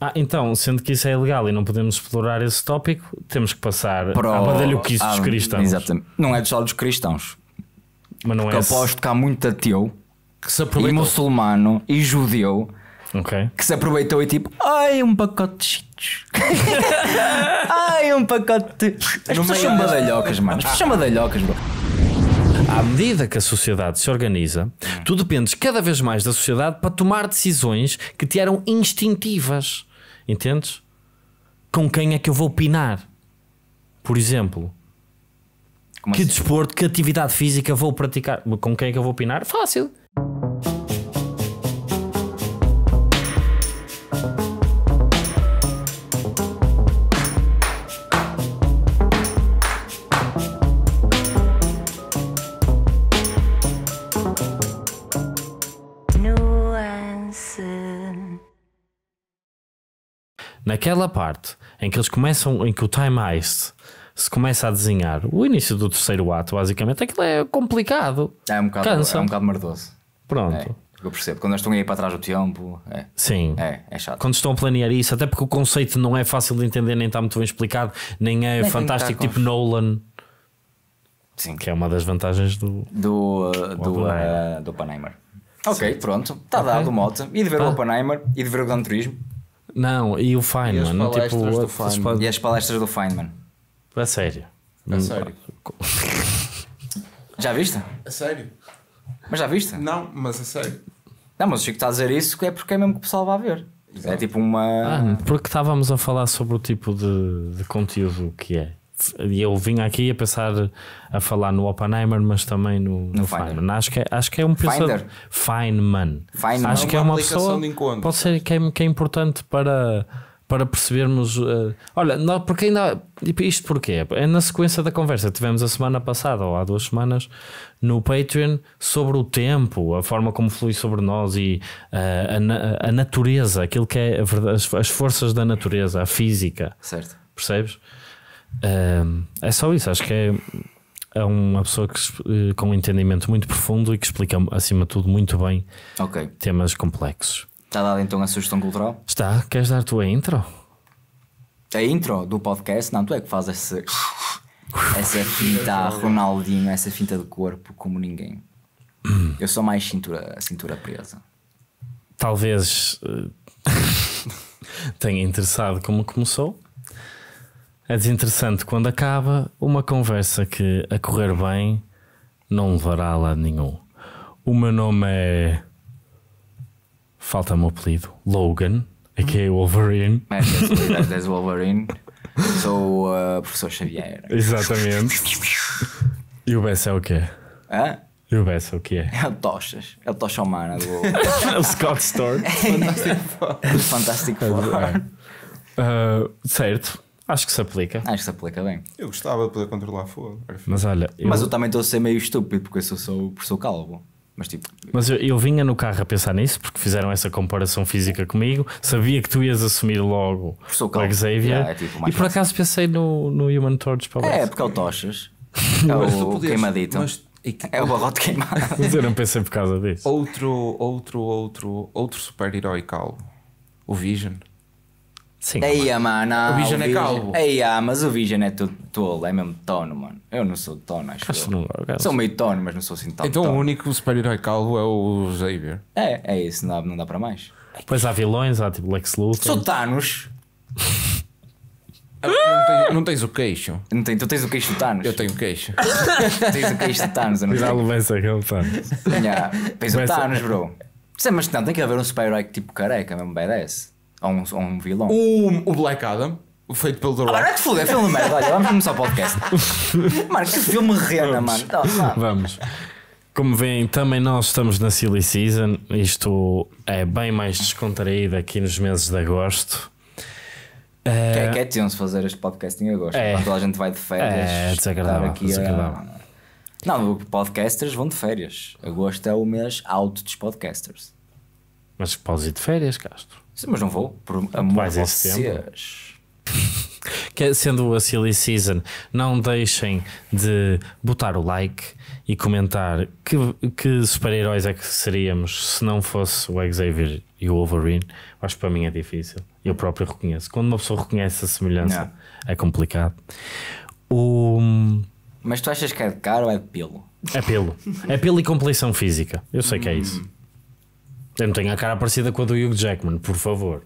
Ah, então, sendo que isso é ilegal e não podemos explorar esse tópico, temos que passar Pro... à badalhoquice dos ah, cristãos. Exatamente. Não é só dos cristãos. Mas não Porque é aposto esse... que há muito ateu que se e muçulmano e judeu okay. que se aproveitou e tipo, ai, um pacote de chitos. ai, um pacote de. As pessoas são badalhocas, mano. As pessoas são badalhocas, À medida que a sociedade se organiza, tu dependes cada vez mais da sociedade para tomar decisões que te eram instintivas. Entendes? Com quem é que eu vou pinar? Por exemplo, Como que assim? desporto, que atividade física vou praticar? Com quem é que eu vou pinar? Fácil. naquela parte em que eles começam, em que o Time ice se começa a desenhar, o início do terceiro ato, basicamente, aquilo é complicado. É um bocado, Cansa. É um bocado mardoso. Pronto. É, eu percebo. Quando eles estão aí para trás do tempo. É. Sim. É, é chato. Quando estão a planear isso, até porque o conceito não é fácil de entender, nem está muito bem explicado, nem é nem fantástico, tipo Nolan. Sim. Que é uma das vantagens do. Do, do, do, uh, do Oppenheimer. Ok, Sim. pronto. Está okay. dado o mote. E de ver o tá. Oppenheimer e de ver o Gran Turismo. Não, e o Feynman. E as tipo, palestras tipo, do Feynman. E as palestras do Feynman. A sério. A hum. sério. Já viste? A sério. Mas já viste? Não, mas a sério. Não, mas o Chico está a dizer isso é porque é mesmo que o pessoal vai ver. É Exato. É tipo uma. Ah, porque estávamos a falar sobre o tipo de, de conteúdo que é e eu vim aqui a pensar a falar no Oppenheimer, mas também no, no, no Feynman. Feynman. Acho que, é, acho que é um pensador. Feynman. Feynman. Acho que é uma, é uma pessoa. Pode ser que é, que é importante para para percebermos. Uh, olha, não, porque ainda. Isto porquê? É na sequência da conversa que tivemos a semana passada, ou há duas semanas, no Patreon, sobre o tempo, a forma como flui sobre nós e uh, a, a, natureza, aquilo que é a, as, as forças da natureza, a física. Certo. Percebes? é só isso, acho que é, é uma pessoa que, eh, com um entendimento muito profundo e que explica, acima de tudo, muito bem okay. temas complexos. Está dada então a sugestão cultural? Está. Queres dar tu a intro? A intro do podcast? Não, tu é que fazes essa essa finta Ronaldinho, essa finta de corpo como ninguém. Hum. Eu sou mais cintura, cintura presa. Talvez eh, tenha interessado como começou. É desinteressante quando acaba uma conversa que, a correr bem, não levará a lado nenhum. O meu nome é. Falta-me o apelido. Logan, a.k.a. Wolverine. Mas é, that's, é, é, Wolverine. Sou uh, professor Xavier. Exatamente. E o Bess é o quê? Hã? E o Bess é o quê? É o Tochas. É o Tocha Humana do. o Scott Storm. Fantástico Four. Fantástico Four. certo. Acho que se aplica. Acho que se aplica bem. Eu gostava de poder controlar fogo. Mas olha. Eu... Mas eu também estou a ser meio estúpido porque eu sou, sou, professor calvo. Mas, tipo... Mas eu, eu, vinha no carro a pensar nisso porque fizeram essa comparação física comigo. Sabia que tu ias assumir logo o Xavier. Yeah, é tipo e por acaso pensei no, no Human Torch para É, porque é o Tochas. é o, o queimadito. Mas... É o barrote queimado. Mas eu não pensei por causa disso. Outro, outro, outro, outro super-herói calvo. O Vision. Sim. Daí, mano, o Vision é o é calvo. Aí, ah, mas o Vision é todo tolo, é mesmo tono, mano. Eu não sou tono, acho, que. eu. Não, sou meio tono, mas não sou assim tão Então tono. o único super-herói calvo é o Xavier. É, é isso, não dá, não dá para mais. pois há vilões, há tipo Lex Luthor. Sou Thanos. Ah, não, não, tens o queixo. Não tu tens o queixo de Thanos. Eu tenho o queixo. tens o queixo de Thanos. Cuidado bem se aquele Thanos. Yeah, tens o Thanos, bro. Sim, mas não, tem que haver um super-herói tipo careca, mesmo badass. Ou um, um vilão. O, o Black Adam. Feito pelo The Rock. Ah, é que foda, é filme merda. Olha, vamos começar o podcast. mano, que filme renda, mano. Então, vamos. Como veem, também nós estamos na Silly Season. Isto é bem mais descontraído aqui nos meses de agosto. Que é, eh, que é tenso fazer este podcast em agosto. É, toda a gente vai de férias. É desagradável. Aqui desagradável. A... Não, podcasters vão de férias. Agosto é o mês alto dos podcasters. Mas podes ir de férias, Castro. Sim, mas não vou, por amor a vocês. Que, é sendo a Silly Season, não deixem de botar o like e comentar que, que super-heróis é que seríamos se não fosse o Xavier e o Wolverine. Acho que para mim é difícil. Eu próprio reconheço. Quando uma pessoa reconhece a semelhança, não. é complicado. O... Mas tu achas que é de cara ou é de pelo? É pelo. É pelo e compleição física. Eu sei que é hum. isso. Eu não tenho a cara parecida com a do Hugh Jackman, por favor.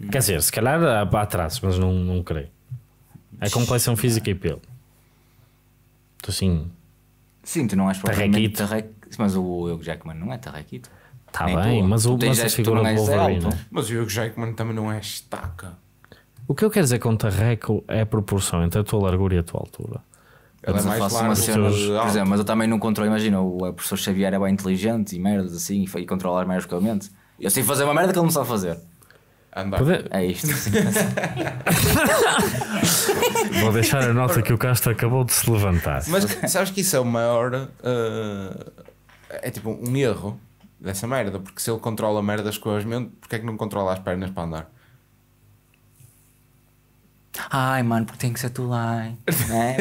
Hum. Quer dizer, se calhar há, há traços, mas não, não creio. É complexão física e pelo. Tu sim. Sim, tu não és propriamente tarraquito. Mas o Hugh Jackman não é tarrequito. Tá bem, tu, mas o mas a figura do Wolverine. Né? mas o Hugh Jackman também não é estaca. O que eu quero dizer com tarreco é a proporção entre a tua largura e a tua altura. Ela é mas é mais faço uma cena de, por exemplo, mas eu também não controlo, imagina, o professor Xavier é bem inteligente e merdas assim, e, e controla as merdas que eu mente. Eu sei fazer uma merda que ele não sabe fazer. Andar. É isto. Vou deixar a nota que o Castro acabou de se levantar. Mas sabes que isso é o maior. Uh, é tipo um erro dessa merda, porque se ele controla merdas com as mentes, porque é que não controla as pernas para andar? Ai, mano, porque tem que ser tu lá. Hein? Né?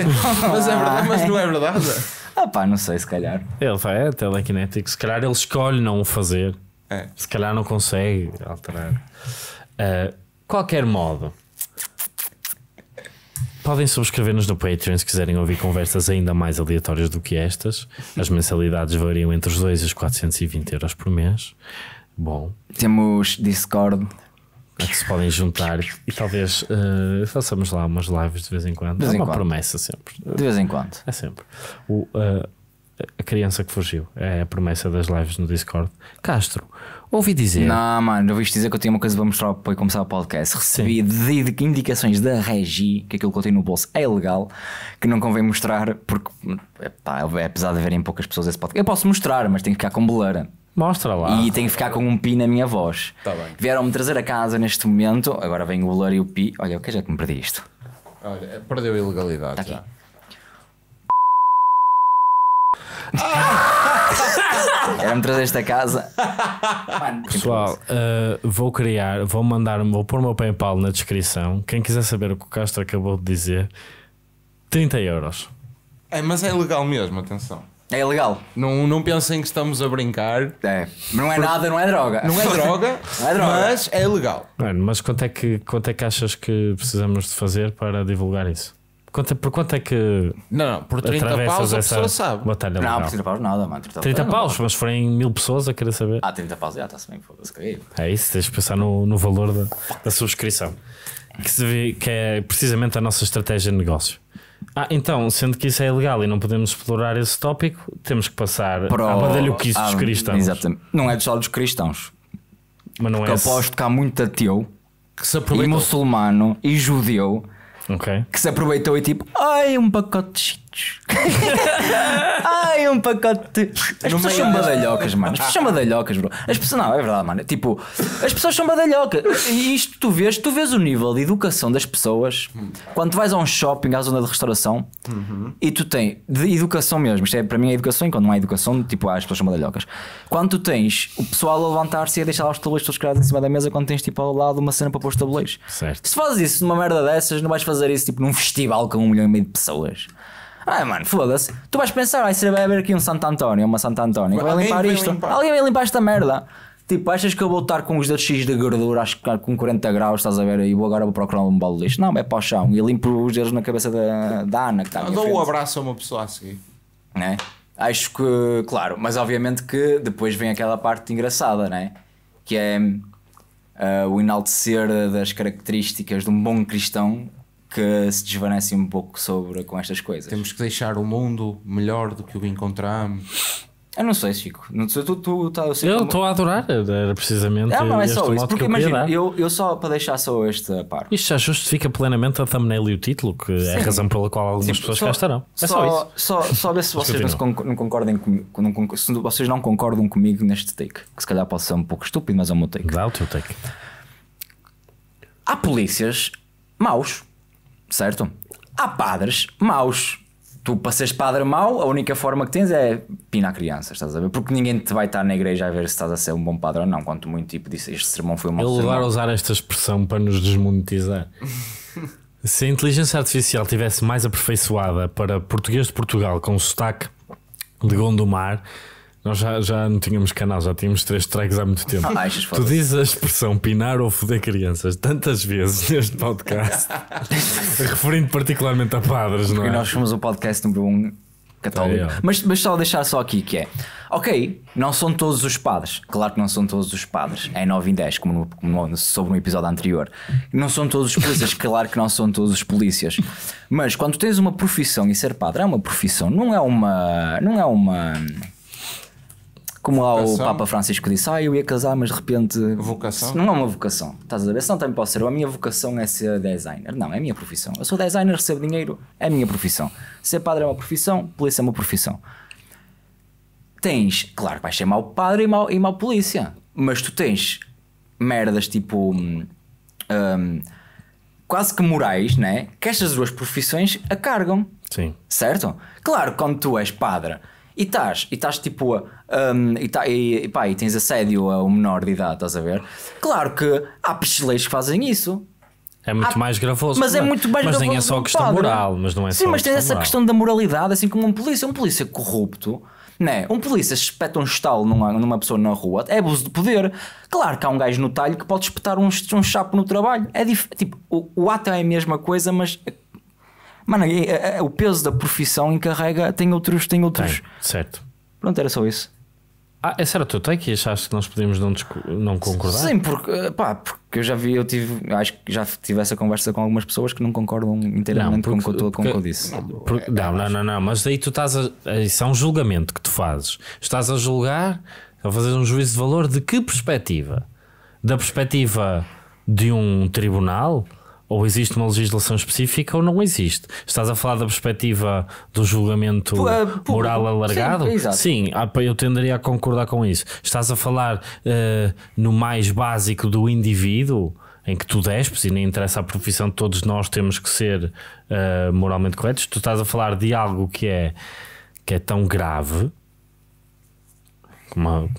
mas, é verdade, mas não é verdade. ah, pá, não sei, se calhar. Ele vai, é telekinético. Se calhar ele escolhe não o fazer. É. Se calhar não consegue alterar. Uh, qualquer modo, podem subscrever-nos no Patreon se quiserem ouvir conversas ainda mais aleatórias do que estas. As mensalidades variam entre os 2 e os 420 euros por mês. Bom. Temos Discord a que se podem juntar e talvez uh, façamos lá umas lives de vez em quando. De vez é uma quando. promessa sempre. De vez em quando. É sempre. O, uh, a criança que fugiu é a promessa das lives no Discord. Castro, ouvi dizer. Não, mano, ouviste dizer que eu tinha uma coisa para mostrar para começar o podcast. Recebi de indicações da Regi que aquilo que eu tenho no bolso é ilegal, que não convém mostrar porque, epá, apesar é de haverem poucas pessoas esse podcast, eu posso mostrar, mas tenho que ficar com boleira. Mostra lá. E tenho que ficar com um pi na minha voz. Tá bem. Vieram-me trazer a casa neste momento. Agora vem o Lula e o pi. Olha, o que é que me perdi isto? Olha, perdeu a ilegalidade tá já. Era-me trazer esta casa. Mano, Pessoal, uh, vou criar, vou mandar, vou pôr o meu PayPal na descrição. Quem quiser saber o que o Castro acabou de dizer, 30 euros. É, mas é legal mesmo, atenção. É ilegal. Não, não pensem que estamos a brincar. É. Não é nada, não é droga. Não é droga, não é droga. mas é ilegal. Mano, mas quanto é, que, quanto é que achas que precisamos de fazer para divulgar isso? Quanto, é, por quanto é que. Não, não, por 30 paus a pessoa sabe. Batalha não, por 30 paus nada, mano. 30, 30 paus, mas forem mil pessoas a querer saber. Ah, 30 paus, já está-se bem, foda-se, é, é isso, tens de pensar no, no valor da, da subscrição. Que, se vê, que é precisamente a nossa estratégia de negócio. Ah, então, sendo que isso é ilegal e não podemos explorar esse tópico, temos que passar Pro... à badalhoquice dos ah, cristãos. Exatamente. Não é só dos cristãos. Mas não Porque é aposto esse... que há muito ateu que se aproveitou. e muçulmano e judeu okay. que se aproveitou e tipo, ai, um pacote de pacotes. Ai, um pacote. As pessoas são badalhocas, mano. As pessoas são badalhocas, bro. As pessoas, não, é verdade, mano. Tipo, as pessoas são badalhocas. E isto tu vês, tu vês o nível de educação das pessoas quando tu vais a um shopping, à zona de restauração uhum. e tu tens, de educação mesmo, isto é para mim é educação, enquanto não há educação, tipo, ah, as pessoas são badalhocas. Quando tu tens o pessoal a levantar-se e a deixar lá os tabuleiros todos criados em cima da mesa, quando tens tipo ao lado uma cena para pôr os tabuleiros. Certo. Se fazes isso numa merda dessas, não vais fazer isso tipo num festival com um milhão e meio de pessoas. Ah, mano, foda-se. Tu vais pensar, se vai haver aqui um Santo António, uma Santo António, vai limpar isto. Limpar. Alguém vai limpar esta merda. Tipo, achas que eu vou estar com os dedos X de gordura, acho que com 40 graus, estás a ver, e vou agora vou procurar um balde de lixo. Não, é para o chão. E limpo os dedos na cabeça da, da Ana, que está Dou frente. um abraço a uma pessoa a seguir. Né? Acho que, claro, mas obviamente que depois vem aquela parte engraçada, né? Que é uh, o enaltecer das características de um bom cristão que se desvanecem um pouco sobre com estas coisas. Temos que deixar o mundo melhor do que o encontramos. Eu não sei, Chico. Não sei, tu, tu, tá, eu estou como... a adorar, era precisamente. Ah, não, é só isso. Porque imagina, eu, eu, só para deixar só esta parte. Isto já justifica plenamente a thumbnail e o título, que Sim. é a razão pela qual algumas Sim, pessoas só, cá estarão. É só, só, isso. Só, só ver se vocês não, não concordem comigo, não, se vocês não concordam comigo neste take. Que se calhar pode ser um pouco estúpido, mas é o meu take. Dá o teu take. Há polícias maus certo? Há padres maus. Tu, para seres padre mau, a única forma que tens é pinar crianças, estás a ver? Porque ninguém te vai estar na igreja a ver se estás a ser um bom padre ou não. Quanto muito, tipo, disse este sermão foi um mau Ele sermão. usar esta expressão para nos desmonetizar. se a inteligência artificial tivesse mais aperfeiçoada para português de Portugal com sotaque de Gondomar, nós já, já não tínhamos canal, já tínhamos três strikes há muito tempo. Ah, tu dizes a expressão pinar ou foder crianças tantas vezes neste podcast, referindo particularmente a padres, Porque não é? nós fomos o podcast número um católico. É, é. mas, mas só deixar só aqui que é: ok, não são todos os padres, claro que não são todos os padres, é 9 em 10, como, no, como no, sobre um episódio anterior. Não são todos os polícias, claro que não são todos os polícias. Mas quando tens uma profissão e ser padre é uma profissão, não é uma. Não é uma como lá o Papa Francisco disse, ah, eu ia casar, mas de repente. Vocação? Não é uma vocação. Estás a ver? Se não também pode ser. A minha vocação é ser designer. Não, é a minha profissão. Eu sou designer, recebo dinheiro, é a minha profissão. Ser padre é uma profissão, polícia é uma profissão. Tens, claro que vais ser mau padre e mau, e mau polícia. Mas tu tens merdas tipo. Hum, hum, quase que morais, né? Que estas duas profissões a cargam. Sim. Certo? Claro, quando tu és padre e estás, e estás tipo, um, e, tá, e, pá, e tens assédio a um menor de idade, estás a ver? Claro que há picheleiros que fazem isso. É muito há... mais gravoso. Mas é muito mais mas gravoso. Mas nem é só questão padre. Né? moral, mas não é Sim, só mas tem essa moral. questão da moralidade, assim como um polícia, um polícia corrupto, né? Um polícia espeta um estalo numa, numa pessoa na rua, é abuso de poder. Claro que há um gajo no talho que pode espetar um, um chapo no trabalho. É dif... tipo, o, o ato é a mesma coisa, mas Mano, é, é, o peso da profissão encarrega, tem outros, tem outros. Tem, certo. Pronto, era só isso. Ah, esse era o teu take e achaste que nós podíamos não, não concordar? Sim, porque, eh, pá, porque eu já vi, eu tive, acho que já tive essa conversa com algumas pessoas que não concordam inteiramente não, porque, com o que eu, porque, com eu disse. Não, não, não, não, não, mas daí tu estás a. Isso é um julgamento que tu fazes. Estás a julgar, a fazer um juízo de valor de que perspectiva? Da perspectiva de um tribunal? ou existe uma legislação específica ou não existe. Estás a falar da perspectiva do julgamento P eh, moral alargado? Sim, Sim, ah, eu tenderia a concordar com isso. Estás a falar uh, no mais básico do indivíduo? em que tu despes e nem interessa a profissão todos nós temos que ser uh, moralmente corretos. Tu estás a falar de algo que é, que é tão grave, como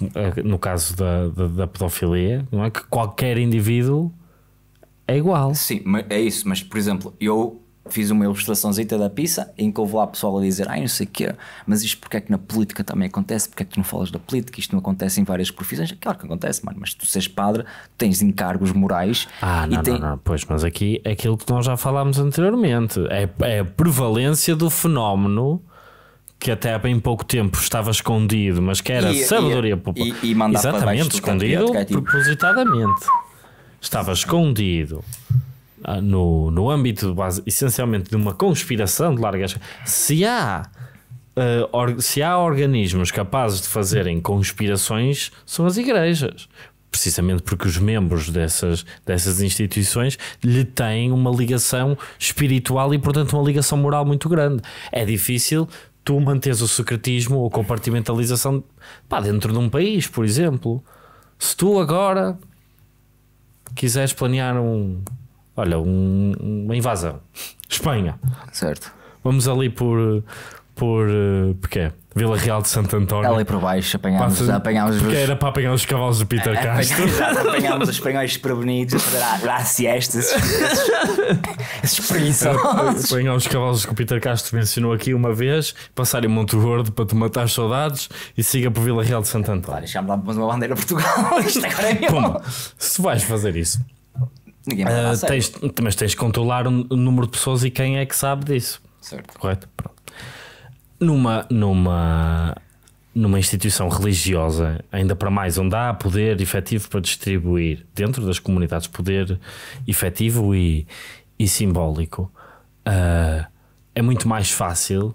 no caso da, da, da, pedofilia, não é? que qualquer indivíduo é igual. Sim, é isso, mas por exemplo, eu fiz uma ilustraçãozinha da pizza em que houve lá pessoal a dizer, ai não sei o quê, mas isto porque é que na política também acontece, porque é que tu não falas da política, isto não acontece em várias profissões, claro que acontece, mano, mas tu seres padre, tens encargos morais. Ah, não, tem... não, não, pois, mas aqui é aquilo que nós já falámos anteriormente, é, é a prevalência do fenómeno que até há bem pouco tempo estava escondido, mas que era e, sabedoria popular. E, e Exatamente, escondido é tipo- propositadamente estava escondido ah, no, no âmbito base, essencialmente de uma conspiração de larga se há uh, or, se há organismos capazes de fazerem conspirações são as igrejas precisamente porque os membros dessas, dessas instituições lhe têm uma ligação espiritual e portanto uma ligação moral muito grande é difícil tu manteres o secretismo ou compartimentalização pá, dentro de um país por exemplo se tu agora quiseres planear um, olha, um, uma invasão, Espanha. Certo. Vamos ali por por. Uh, eh, porque Vila Real de Santo António. Ali por baixo apanhámos, Passa, apanhámos porque os... era para apanhar os cavalos do Peter Castro. apanhámos os espanhóis prevenidos a fazer a, a siesta, esses, preguiçosos. Apanhar os cavalos que o Peter Castro mencionou aqui uma vez, passar em Monte Gordo para te matar saudades e siga por Vila Real de Santo António. Claro, deixámos lá uma bandeira Portugal, isto agora é meu. Pum, se vais fazer isso, Ninguém vai uh, tens, mas tens de controlar o número de pessoas e quem é que sabe disso. Certo. Correto? Pronto numa, numa, numa instituição religiosa, ainda para mais, onde há poder efetivo para distribuir dentro das comunidades, poder efetivo e, e simbólico, uh, é muito mais fácil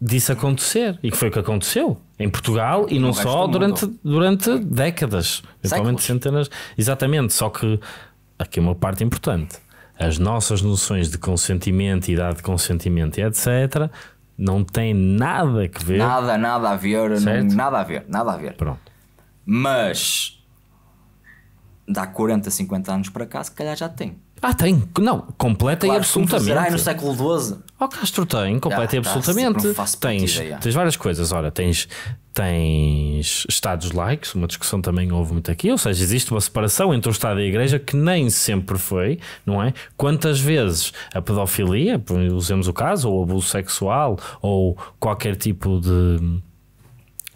disso acontecer. E foi o que aconteceu em Portugal e, e não só durante, durante décadas, eventualmente centenas. Exatamente, só que aqui é uma parte importante. As nossas noções de consentimento, idade de consentimento e etc., não tem nada que ver. Nada, nada a ver, não, nada a ver, nada a ver. Pronto. Mas dá 40, 50 anos para cá, se calhar já tem. Ah, tem. Não, completa claro, e absolutamente. Será no século XII? Oh, Castro tem, completa ah, e tá, absolutamente. Tá, tens, ideia. tens várias coisas. Ora, tens, tens Estados laicos, uma discussão também houve muito aqui, ou seja, existe uma separação entre o Estado e a Igreja que nem sempre foi, não é? Quantas vezes a pedofilia, usemos o caso, ou o abuso sexual, ou qualquer tipo de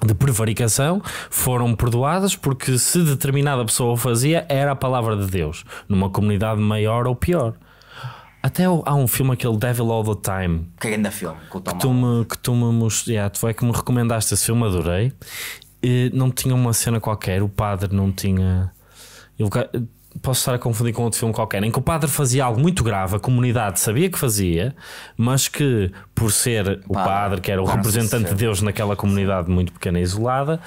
de prevaricação foram perdoadas porque se determinada pessoa o fazia era a palavra de Deus, numa comunidade maior ou pior. Até há um filme, aquele Devil All the Time. Que ainda filme, com o Tom que tu me, que tu me most... yeah, tu é que me recomendaste esse filme, adorei. E não tinha uma cena qualquer, o padre não tinha posso estar a confundir com outro filme qualquer, em que o padre fazia algo muito grave, a comunidade sabia que fazia, mas que por ser o padre, padre que era o ah, representante de Deus naquela comunidade muito pequena e isolada,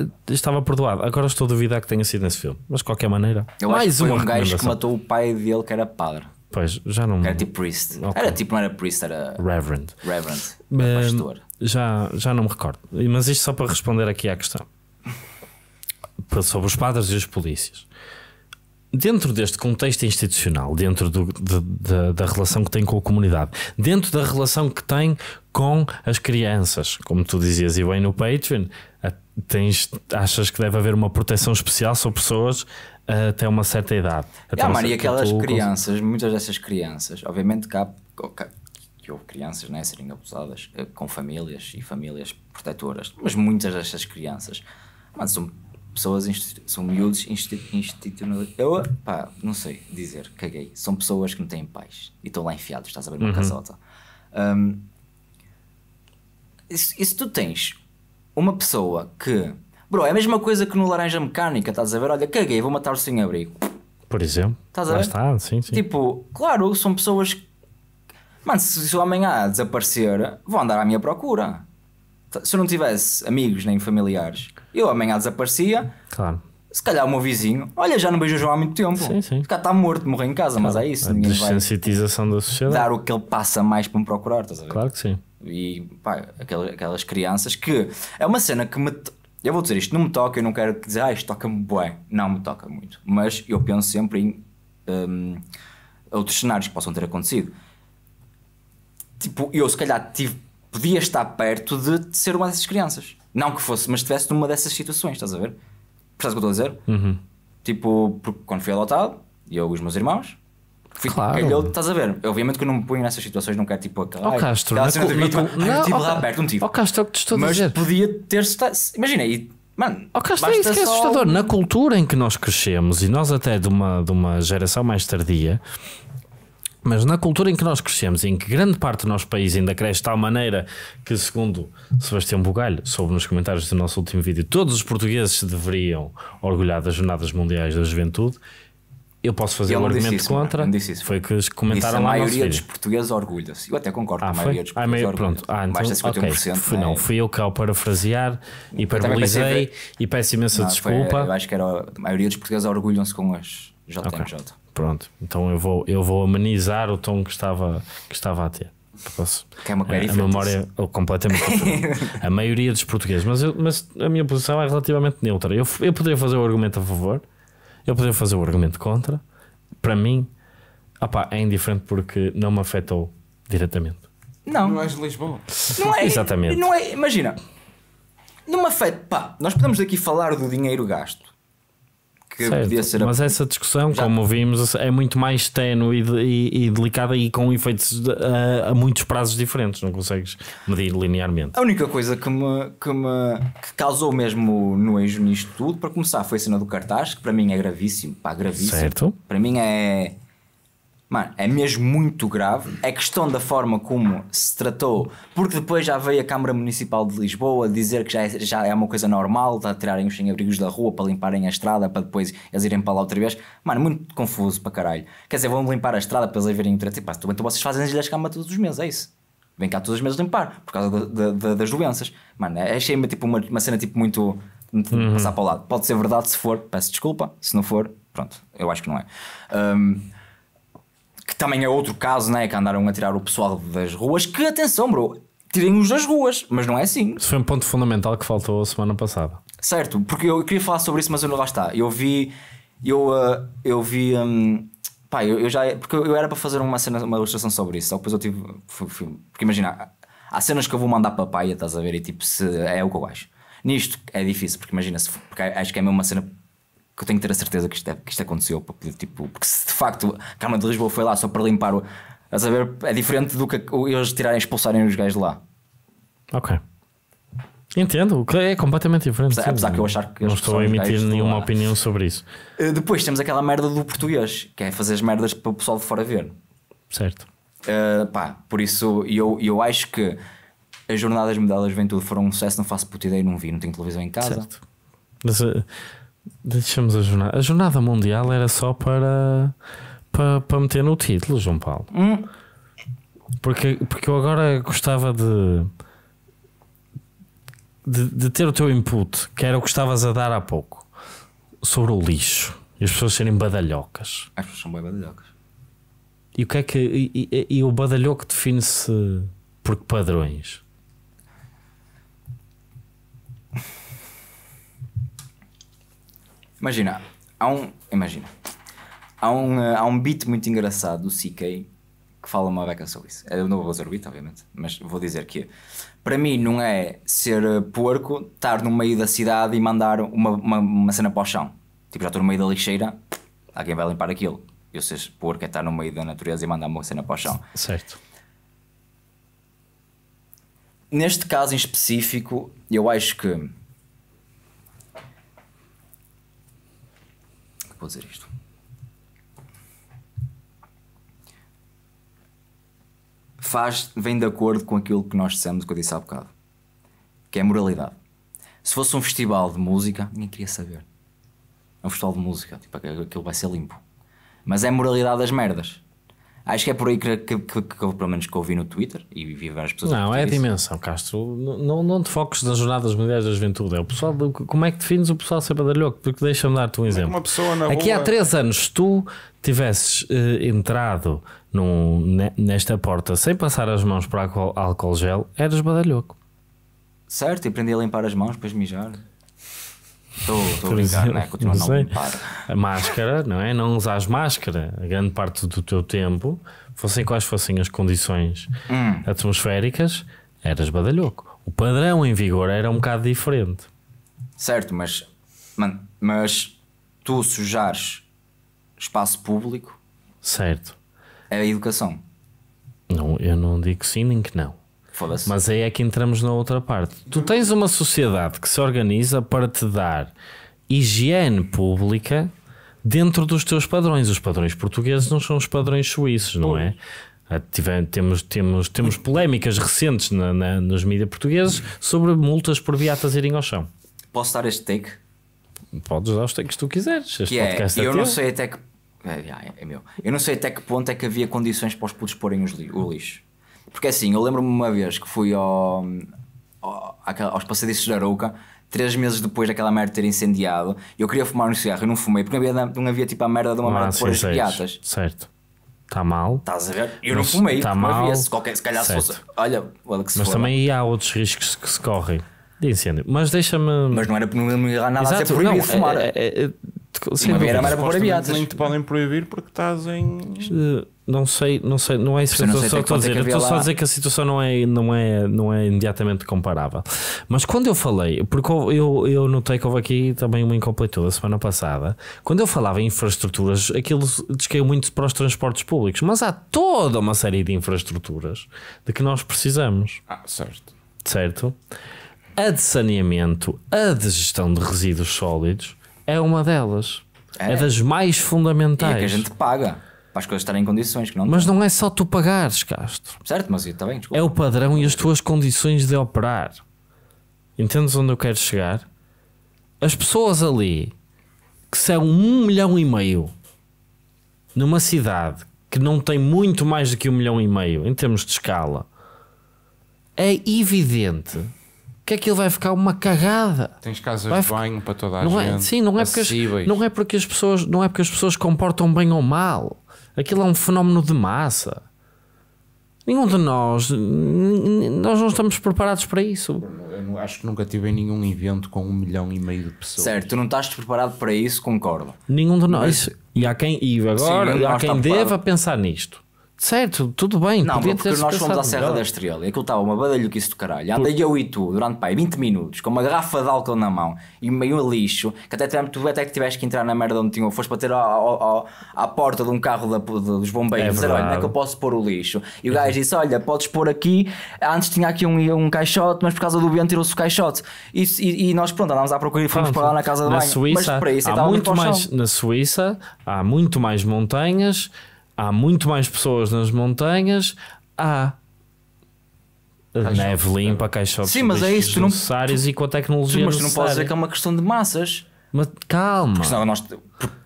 uh, estava perdoado. Agora estou a duvidar que tenha sido nesse filme, mas de qualquer maneira, Eu mais acho que um gajo que matou o pai dele que era padre. Pois, já não. Era tipo priest. Okay. Era tipo, não era priest, era. Reverend. Reverend. Era pastor. Já, já não me recordo. Mas isto só para responder aqui à questão sobre os padres e os polícias dentro deste contexto institucional, dentro do, de, de, da relação que tem com a comunidade, dentro da relação que tem com as crianças, como tu dizias, e bem no Patreon, tens, achas que deve haver uma proteção especial sobre pessoas eh, até uma certa idade. Até é, Maria, aquelas tu, crianças, muitas dessas crianças, obviamente cá, que houve crianças né, serem abusadas eh, com famílias e famílias protetoras, mas muitas dessas crianças são pessoas, são miúdos institucionalizados. Eu, pá, não sei dizer, caguei. São pessoas que não têm pais e estão lá enfiados, estás a ver, uma uhum. casota. Um, e se tu tens uma pessoa que. Bro, é a mesma coisa que no Laranja Mecânica, estás a ver? Olha, caguei, vou matar-o sem abrigo. Por exemplo. Estás a ver? Está, sim, sim. Tipo, claro, são pessoas que. Mano, se, se amanhã desaparecer, vão andar à minha procura se eu não tivesse amigos nem familiares, eu amanhã desaparecia. Claro. Se calhar o meu vizinho, olha, já não vejo o João há muito tempo. Sim, sim. Se calhar está morto, morreu em casa, claro. mas é isso. A desensitização da sociedade. Dar o que ele passa mais para me procurar, estás a ver? Claro que sim. E pá, aquelas, aquelas crianças que é uma cena que me. Eu vou dizer isto, não me toca, eu não quero dizer, ah, isto toca-me bem. Não me toca muito. Mas eu penso sempre em um, outros cenários que possam ter acontecido. Tipo, eu se calhar tive podia estar perto de, ser uma dessas crianças. Não que fosse, mas estivesse numa dessas situações, estás a ver? Percebes o que eu estou a dizer? Uhum. Tipo, porque quando fui adotado, eu e os meus irmãos, Fui claro. Calhou, estás a ver? Obviamente que eu não me ponho nessas situações, não quero tipo aquela. Oh, Castro, aquela cena na, tipo, não, tipo oh, lá perto, não tipo. Oh, Castro, é que te estou Mas a dizer. podia ter. Imagina aí. Mano, oh, Castro, é isso que é assustador. Na cultura em que nós crescemos, e nós até de uma, de uma geração mais tardia, mas na cultura em que nós crescemos, em que grande parte do nosso país ainda cresce de tal maneira que, segundo Sebastião Bugalho, soube nos comentários do nosso último vídeo, todos os portugueses se deveriam orgulhar das Jornadas Mundiais da Juventude, eu posso fazer eu um argumento isso, é? contra. disse isso. Foi que os comentaram disse, a maioria dos portugueses orgulha-se. Eu até concordo ah, com a maioria dos ah, portugueses. pronto. Ah, então, Mais Okay. É? Fui, não, fui eu que ao parafrasear, hiperbolizei e peço imensa não, desculpa. Foi, eu acho que era, a maioria dos portugueses orgulham-se com as JMJ. Okay. Pronto, então eu vou, eu vou amenizar o tom que estava, que estava a ter. Posso, que é uma coisa é, a, a memória ou é completamente a maioria dos portugueses, mas, eu, mas a minha posição é relativamente neutra. Eu, eu poderia fazer o argumento a favor, eu poderia fazer o argumento contra. Para mim, opa, é indiferente porque não me afetou diretamente. Não, não és de Lisboa, não é, exatamente. Não é, imagina, me feita, pá, nós podemos aqui falar do dinheiro gasto que certo, podia ser. Mas a... essa discussão, Já... como vimos, é muito mais tenue e, e, e delicada e com efeitos a, a, muitos prazos diferentes, não consegues medir linearmente. A única coisa que me, que me que causou mesmo nojo nisto tudo, para começar, foi a cena do cartaz, que para mim é gravíssimo, pá, gravíssimo. Certo. Para mim é Mano, é mesmo muito grave. É questão da forma como se tratou, porque depois já veio a Câmara Municipal de Lisboa dizer que já é, já é uma coisa normal, de tirarem os sem-abrigos da rua para limparem a estrada, para depois eles irem para lá outra vez. Mano, muito confuso para caralho. Quer dizer, vão limpar a estrada para eles virem treta. Tipo, então vocês fazem as Ilhas cama todos os meses, é isso? Vem cá todos os meses limpar, por causa de, de, de, das doenças. Mano, achei-me é, é tipo, uma, uma cena tipo muito. Uhum. Passar para o lado. Pode ser verdade se for, peço desculpa. Se não for, pronto, eu acho que não é. Um, que também é outro caso, né? Que andaram a tirar o pessoal das ruas. Que atenção, bro, tirem-os das ruas, mas não é assim. Isso foi um ponto fundamental que faltou a semana passada. Certo, porque eu queria falar sobre isso, mas eu não lá está. Eu vi. Eu, uh, eu vi. Um, pá, eu, eu, já. Porque eu era para fazer uma cena, uma ilustração sobre isso, só depois eu tive. Fui, fui, porque imagina, há cenas que eu vou mandar para a paia, estás a ver? E tipo, se é o que eu acho. Nisto é difícil, porque imagina, se, porque acho que é mesmo uma cena que eu tenho que ter a certeza que isto, é, que isto aconteceu para poder, tipo, porque se de facto a Câmara de Lisboa foi lá só para limpar o. A saber, é diferente do que eles tirarem, expulsarem os gajos de lá. Ok. Entendo, é completamente diferente. Apesar, sim, que eu achar que. Não estou a emitir nenhuma opinião sobre isso. Eh, depois temos aquela merda do português, que é fazer as merdas para o pessoal de fora ver. Certo. Uh, pá, por isso eu, eu acho que as jornadas medalhas de juventude foram um sucesso, não faço puta ideia, não vi, não tenho televisão em casa. Certo. Mas, uh, Deixamos a jornada. A jornada mundial era só para, para, para meter no título, João Paulo. Hum. Porque, porque eu agora gostava de, de, de, ter o teu input, que era o que estavas a dar há pouco, sobre o lixo e as pessoas serem badalhocas. As pessoas são bem badalhocas. E o que é que. E, e, e o badalhoco define-se por padrões? Imagina, há um. Imagina. Há um, eh, há um beat muito engraçado do CK que fala uma beca sobre isso. Eu não vou usar o beat, obviamente, mas vou dizer que para mim não é ser eh, porco estar no meio da cidade e mandar uma, uma, uma cena para o chão. Tipo, já estou no meio da lixeira, há quem vai limpar aquilo. Eu ser porco é estar no meio da natureza e mandar uma cena para o chão. Certo. Neste caso em específico, eu acho que vou dizer isto. Faz, vem de acordo com aquilo que nós dissemos, que eu disse há bocado, que é moralidade. Se fosse um festival de música, ninguém queria saber. É um festival de música, tipo, aquilo vai ser limpo. Mas é moralidade das merdas. Acho que é por aí que, que, que, que pelo menos que ouvi no Twitter e vi várias pessoas. Não, é a dimensão, Castro. Não, não te foques nas jornadas mundiais da juventude. É o pessoal, como é que defines o pessoal ser badalhoco? Porque deixa-me dar-te um é exemplo. Aqui rua... há três anos, tu tivesses eh, entrado num, nesta porta sem passar as mãos para álcool, álcool gel, eras badalhoco. Certo, e aprendi a limpar as mãos depois mijar. Estou, a brincar, não é? Continua não, não A máscara, não é? Não usares máscara a grande parte do teu tempo, fossem quais fossem as condições hum. atmosféricas, eras badalhoco. O padrão em vigor era um bocado diferente. Certo, mas, man, mas tu sujares espaço público. Certo. É a educação. Não, eu não digo sim nem que não. Foda-se. Mas aí é que entramos na outra parte. Tu tens uma sociedade que se organiza para te dar higiene pública dentro dos teus padrões. Os padrões portugueses não são os padrões suíços, não é? Ah, Tivemos, temos, temos, temos polémicas recentes na, na, nos mídias portugueses sobre multas por viatas irem ao chão. Posso dar este take? Podes dar os takes que tu quiseres. Este que é, podcast é, eu não sei até que. É, é, é, meu. Eu não sei até que ponto é que havia condições para os putos porem os li o lixo. Porque assim, eu lembro-me uma vez que fui ao, ao, aos passadiços de Arouca, três meses depois daquela merda ter incendiado, e eu queria fumar um cigarro e não fumei, porque não havia, não havia tipo a merda de uma merda de pôr as piatas. Certo. Está mal. Estás a ver? Eu não fumei, tá mal. Havia, se, qualquer, se calhar certo. se fosse. Olha, olha que se Mas for. também há outros riscos que se correm de incêndio. Mas deixa-me. Mas não era para não ia nada Exato, a ser proibido não, fumar. É, é, é, sem é, uma era para proibiar. Nem te podem proibir porque estás em. Uh, não sei, não sei, não é isso que eu estou é só a dizer. Estou só a dizer que a situação não é, não é, não é imediatamente comparável. Mas quando eu falei, porque eu, eu notei que houve aqui também uma incompletude a semana passada, quando eu falava em infraestruturas, aquilo descaiu muito para os transportes públicos, mas há toda uma série de infraestruturas de que nós precisamos. Ah, certo. Certo? A de saneamento, a de gestão de resíduos sólidos é uma delas. É, é das mais fundamentais. é que a gente paga para as coisas estarem em condições. Que não mas não é só tu pagares, Castro. Certo, mas está bem, desculpa. É o padrão e as tuas condições de operar. Entendes onde eu quero chegar? As pessoas ali, que são um milhão e meio, numa cidade que não tem muito mais do que um milhão e meio em termos de escala, é evidente que aquilo vai ficar uma cagada. Tens casas vai de banho para toda a não é? gente. É, sim, não é, porque as, não é porque as pessoas não é porque as pessoas comportam bem ou mal. Aquilo é um fenómeno de massa. Nenhum de nós, nós não estamos preparados para isso. Eu acho que nunca tive em nenhum evento com um milhão e meio de pessoas. Certo, tu não estás preparado para isso, concordo. Nenhum de nós. Mas, e há quem, e agora, sim, há quem deva pensar nisto. Certo, tudo bem. Não, porque nós fomos à Serra da Estrela e aquilo estava uma badalhoquice do caralho. Andei Por... eu e tu durante pai, 20 minutos com uma garrafa de álcool na mão e meio lixo. Que até tu até que tiveste que entrar na merda onde tinha, foste bater ao, à porta de um carro da, dos bombeiros é e dizer: Olha, onde é que eu posso pôr o lixo? E o é gajo disse: Olha, podes pôr aqui. Antes tinha aqui um, um caixote, mas por causa do vento tirou-se o caixote. E, e, e, nós, pronto, andámos à procura e fomos pronto. para lá na casa da banho. Na Suíça, mas para isso, há muito mais, na Suíça há muito mais montanhas há muito mais pessoas nas montanhas, há Caixa neve limpa, caixotes Sim, mas é isso, tu não, necessários tu, e com a tecnologia Mas tu não podes dizer que é uma questão de massas. Mas calma. Porque senão nós...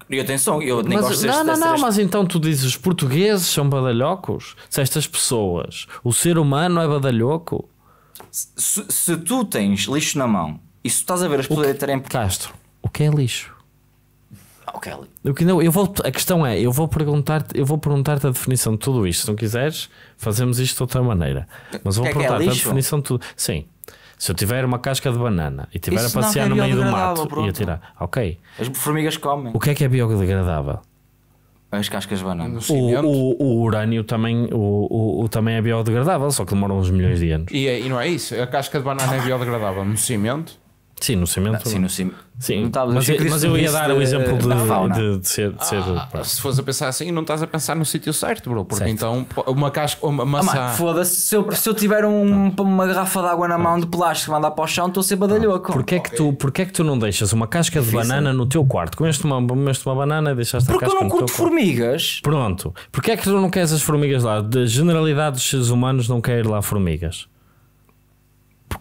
E atenção, eu nem mas, gosto Não, não, não, mas então tu dizes os portugueses são badalhocos? Se estas pessoas, o ser humano é badalhoco? Se, se tu tens lixo na mão e se estás a ver as pessoas terem... Castro, o que é lixo? Ah, ok, O que não, eu vou, a questão é, eu vou perguntar-te, eu vou perguntar a definição de tudo isto. Se não quiseres, fazemos isto de outra maneira. Mas vou é, é perguntar-te é a definição de tudo. Sim. Se eu tiver uma casca de banana e tiver a passear é no meio do mato pronto. e a tirar, ok. As formigas comem. O que é que é biodegradável? As cascas de banana. O, o, o, urânio também, o, o, também é biodegradável, só que demora uns milhões de anos. E, é, e não é isso? A casca de banana é biodegradável no cimento, Sim, no cimento. sim, no cimento. Sim, mas, mas, eu ia dar o exemplo de, de, de, ser. De ser ah, se fores a pensar assim, não estás a pensar no sítio certo, bro. Porque certo. então uma casca, uma maçã. Ah, Foda-se, se eu, se eu tiver um, uma garrafa de água na mão de plástico mandar para o chão, estou a ser badalhoco. Porquê, okay. é que tu, porquê é que tu não deixas uma casca de banana no teu quarto? Comeste uma, comeste uma banana e deixaste porque a casca Porque eu não curto formigas. Quarto. Pronto. Porquê é que tu não queres as formigas lá? Da generalidade dos seres humanos não querem ir lá formigas.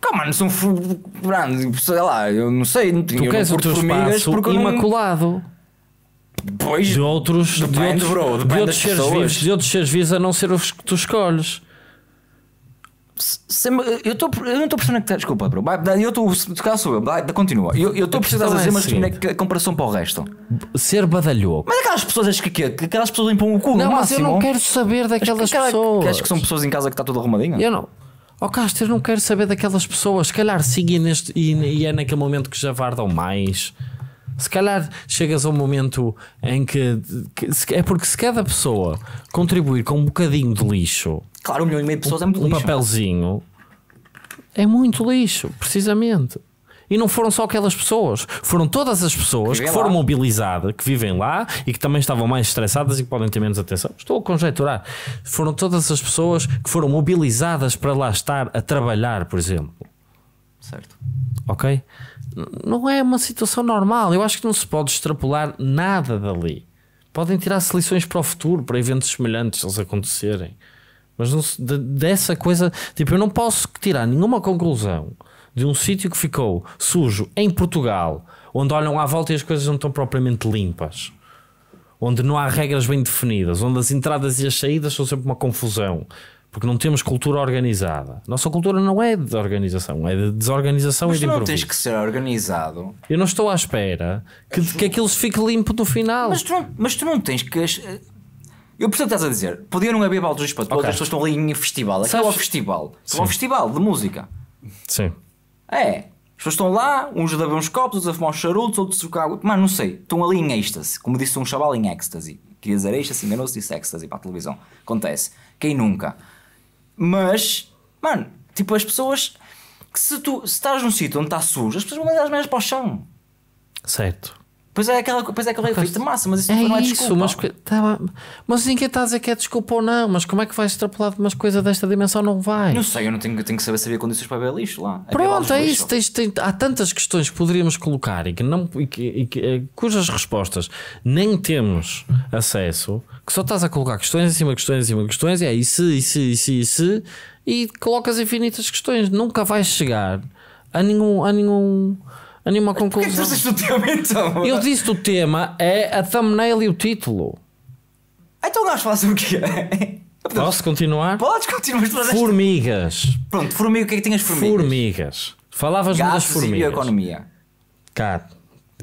Porque, mano, são. Sei lá, eu não sei, não tenho Tu queres o teu espaço imaculado. Pois, de outros, depende, de, outro, bro, de outros seres vivos, de outros seres vivos a não ser os que tu escolhes. É eu, tô, eu não estou percebendo que Desculpa, bro. Eu estou. Se calhar sou eu. continua. Eu estou precisando dizer, mas na comparação para o resto. Ser badalhoco. Mas aquelas pessoas acho que, que Aquelas pessoas limpam o cu, Não, mas máximo. eu não quero saber daquelas pessoas. Queres que são pessoas em casa que está tudo arrumadinho? Eu não. Ó oh, Castro, eu não quero saber daquelas pessoas. Se calhar sim, neste, e, e é naquele momento que já vardam mais. Se calhar chegas a um momento em que, que se, é porque se cada pessoa contribuir com um bocadinho de lixo, claro, um milhão e meio de pessoas é muito um lixo. papelzinho, é muito lixo, precisamente. E não foram só aquelas pessoas, foram todas as pessoas que, que foram mobilizadas, que vivem lá e que também estavam mais estressadas e que podem ter menos atenção. Estou a conjecturar. Foram todas as pessoas que foram mobilizadas para lá estar a trabalhar, por exemplo. Certo. Ok? Não é uma situação normal. Eu acho que não se pode extrapolar nada dali. Podem tirar-se lições para o futuro, para eventos semelhantes, se eles acontecerem. Mas não se, de, dessa coisa, tipo, eu não posso tirar nenhuma conclusão de um sítio que ficou sujo em Portugal, onde olham à volta e as coisas não estão propriamente limpas, onde não há regras bem definidas, onde as entradas e as saídas são sempre uma confusão, porque não temos cultura organizada. Nossa cultura não é de organização, é de desorganização Mas e de improviso. não tens que ser organizado. Eu não estou à espera que, que aquilo fique limpo no final. Mas tu não, mas tu não tens que. Eh, eu percebo o que estás a dizer. Podia não haver baldes para todas, okay. as pessoas estão ali em festival. Aquilo é o festival. Sim. É o festival de música. Sim. É. As pessoas estão lá, uns a beber uns copos, outros a fumar os charutos, outros a trocar água. Mano, não sei. Estão ali em êxtase. Como disse um chaval em êxtase. Queria dizer êxtase, enganou-se, disse êxtase para a televisão. Acontece. Quem nunca? Mas, mano, tipo, as pessoas. Que se tu se estás num sítio onde está sujo, as pessoas vão mandar as merdas para o chão. Certo. Pois é aquela pois é aquele efeito de massa, mas isso é não é isso, desculpa. Mas, tá, mas assim, quem está a dizer que é desculpa ou não? Mas como é que vais extrapolar de umas coisas desta dimensão? Não vai. Não sei, eu não tenho, tenho que saber saber condições para ver lixo lá. Pronto, é isso. Tens, tens, há tantas questões que poderíamos colocar e que não e que, e que, eh, cujas respostas nem temos acesso, que só estás a colocar questões em cima de questões em cima de questões, e é isso isso isso e se, e e colocas infinitas questões. Nunca vais chegar a nenhum. A nenhum Anima com é conclusão. Porquê que o tema então? Eu disse o tema é a thumbnail e o título. Então nós fazemos o quê Posso continuar? Podes continuar. Formigas. Pronto, formiga, o que é que tinhas formigas? Formigas. Falavas-me das formigas. E economia. Cá,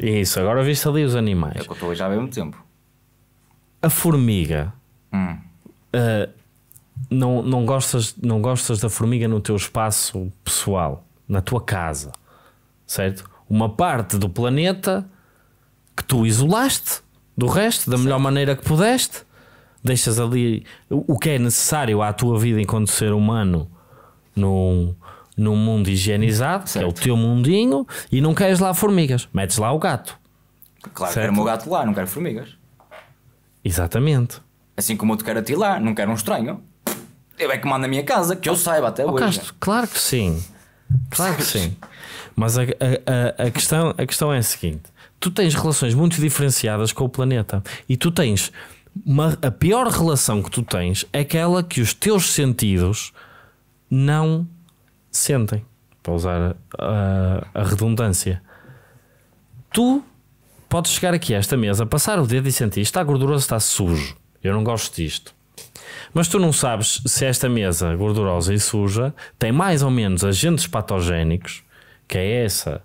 isso, agora viste ali os animais. É que eu estou já há mesmo tempo. A formiga. Hum. Uh, não, não, gostas, não gostas da formiga no teu espaço pessoal, na tua casa, certo? uma parte do planeta que tu isolaste do resto, da melhor Sim. maneira que pudeste, deixas ali o que é necessário à tua vida enquanto ser humano num, num mundo higienizado, certo. que é o teu mundinho, e não queres lá formigas, metes lá o gato. Claro, certo? quero o meu gato lá, não quero formigas. Exatamente. Assim como eu te quero a ti lá, não quero um estranho. Eu é que mando a minha casa, que eu oh, saiba até oh, hoje. Castro, claro que sim. Claro que sim. Mas a, a, a, questão, a questão é a seguinte: tu tens relações muito diferenciadas com o planeta e tu tens uma, a pior relação que tu tens é aquela que os teus sentidos não sentem, para usar a, a redundância. Tu podes chegar aqui a esta mesa, passar o dedo e sentir está gorduroso, está sujo. Eu não gosto disto. Mas tu não sabes se esta mesa gordurosa e suja tem mais ou menos agentes patogénicos que é essa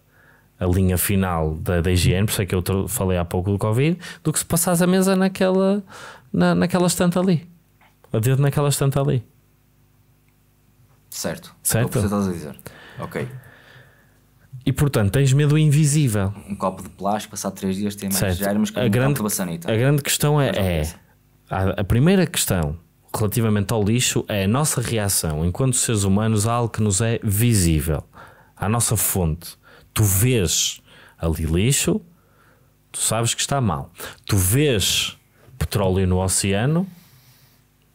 a linha final da, da higiene, por isso é que eu falei há pouco do Covid, do que se passares a mesa naquela, na, naquela estante ali. A dedo naquela estante ali. Certo. Certo. É o que estás a dizer. Ok. E portanto, tens medo invisível. Um copo de plástico, passar três dias, tem mais germes que a um grande, copo de sanita. A grande questão é. é a, a primeira questão relativamente ao lixo é a nossa reação enquanto seres humanos a algo que nos é visível à nossa fonte, tu vês ali lixo, tu sabes que está mal. Tu vês petróleo no oceano,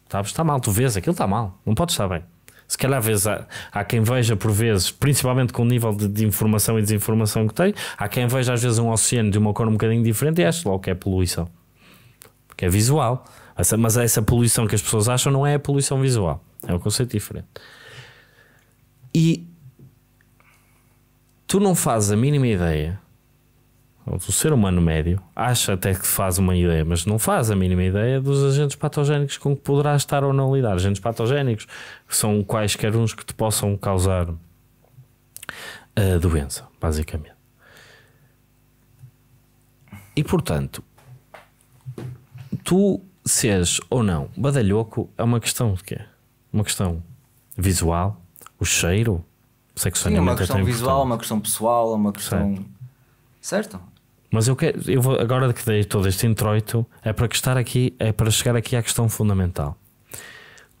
sabes, está mal. Tu vês, aquilo está mal. Não pode estar bem. Se calhar vês, há, há quem veja por vezes, principalmente com o nível de, de, informação e desinformação que tem, há quem veja às vezes um oceano de uma cor um bocadinho diferente e acha logo que é poluição. Porque é visual. Essa, mas essa poluição que as pessoas acham não é a poluição visual. É um conceito diferente. E tu não fazes a mínima ideia. O ser humano médio acha até que faz uma ideia, mas não faz a mínima ideia dos agentes patogénicos com que poderá estar ou não lidar. Agentes patogénicos são quaisquer uns que te possam causar a eh, doença, basicamente. E portanto, tu seres ou não badalhoco é uma questão de quê? Uma questão visual, o cheiro, sexualmente. Sim, é uma é questão visual, uma questão pessoal, uma questão. Certo? certo? Mas eu quero, eu vou, agora que dei todo este introito, é para estar aqui, é para chegar aqui à questão fundamental.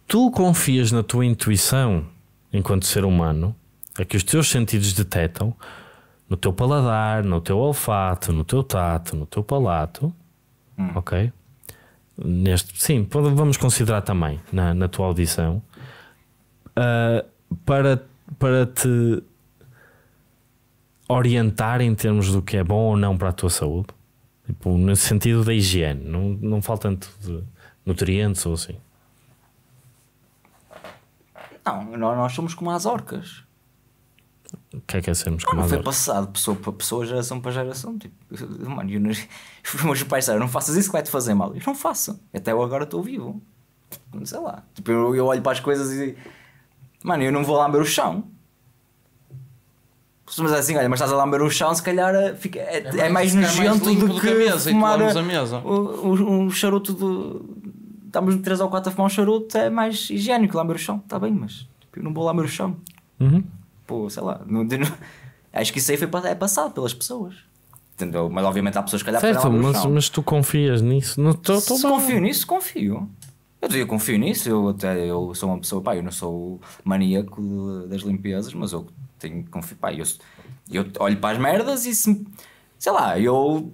Tu confias na tua intuição enquanto ser humano, é que os teus sentidos detectam no teu paladar, no teu olfato, no teu tato, no teu palato, hum. ok? Neste, sim, vamos considerar também na, na tua audição uh, para para te orientar em termos do que é bom ou não para a tua saúde? Tipo, no sentido da higiene, não, não falta tanto de nutrientes ou assim. Não, nós somos como as orcas. O que é que é sermos como as orcas? Foi passado pessoa para pessoa, geração para geração. Tipo, mano, eu, os meus pais disseram: não faças isso que vai te fazer mal. Eu não faço. Até eu agora estou vivo. Tipo, sei lá. Tipo, eu, eu olho para as coisas e Mano, eu não vou lamber o chão. Mas é assim, olha, mas estás a lamber o chão, se calhar eh, fica, é, é, é, mais nojento do, do que, que fumar eh, a mesa. Um, um charuto de. Estamos 3 ou 4 a fumar um charuto, é mais higiênico lamber o chão, está bem, mas tipo, eu não vou lamber o chão. Uhum. Pô, sei lá. Não, não, acho que isso aí foi, é passado pelas pessoas. Entendeu? Mas obviamente há pessoas que calhar certo, mas, mas tu confias nisso? Não, tô, tô se bem. confio nisso, confio. Eu, eu confio nisso, eu até eu sou uma pessoa, pá, eu não sou maníaco das limpezas, mas eu tenho que confiar, pá, eu, eu olho para as merdas e se, sei lá, eu,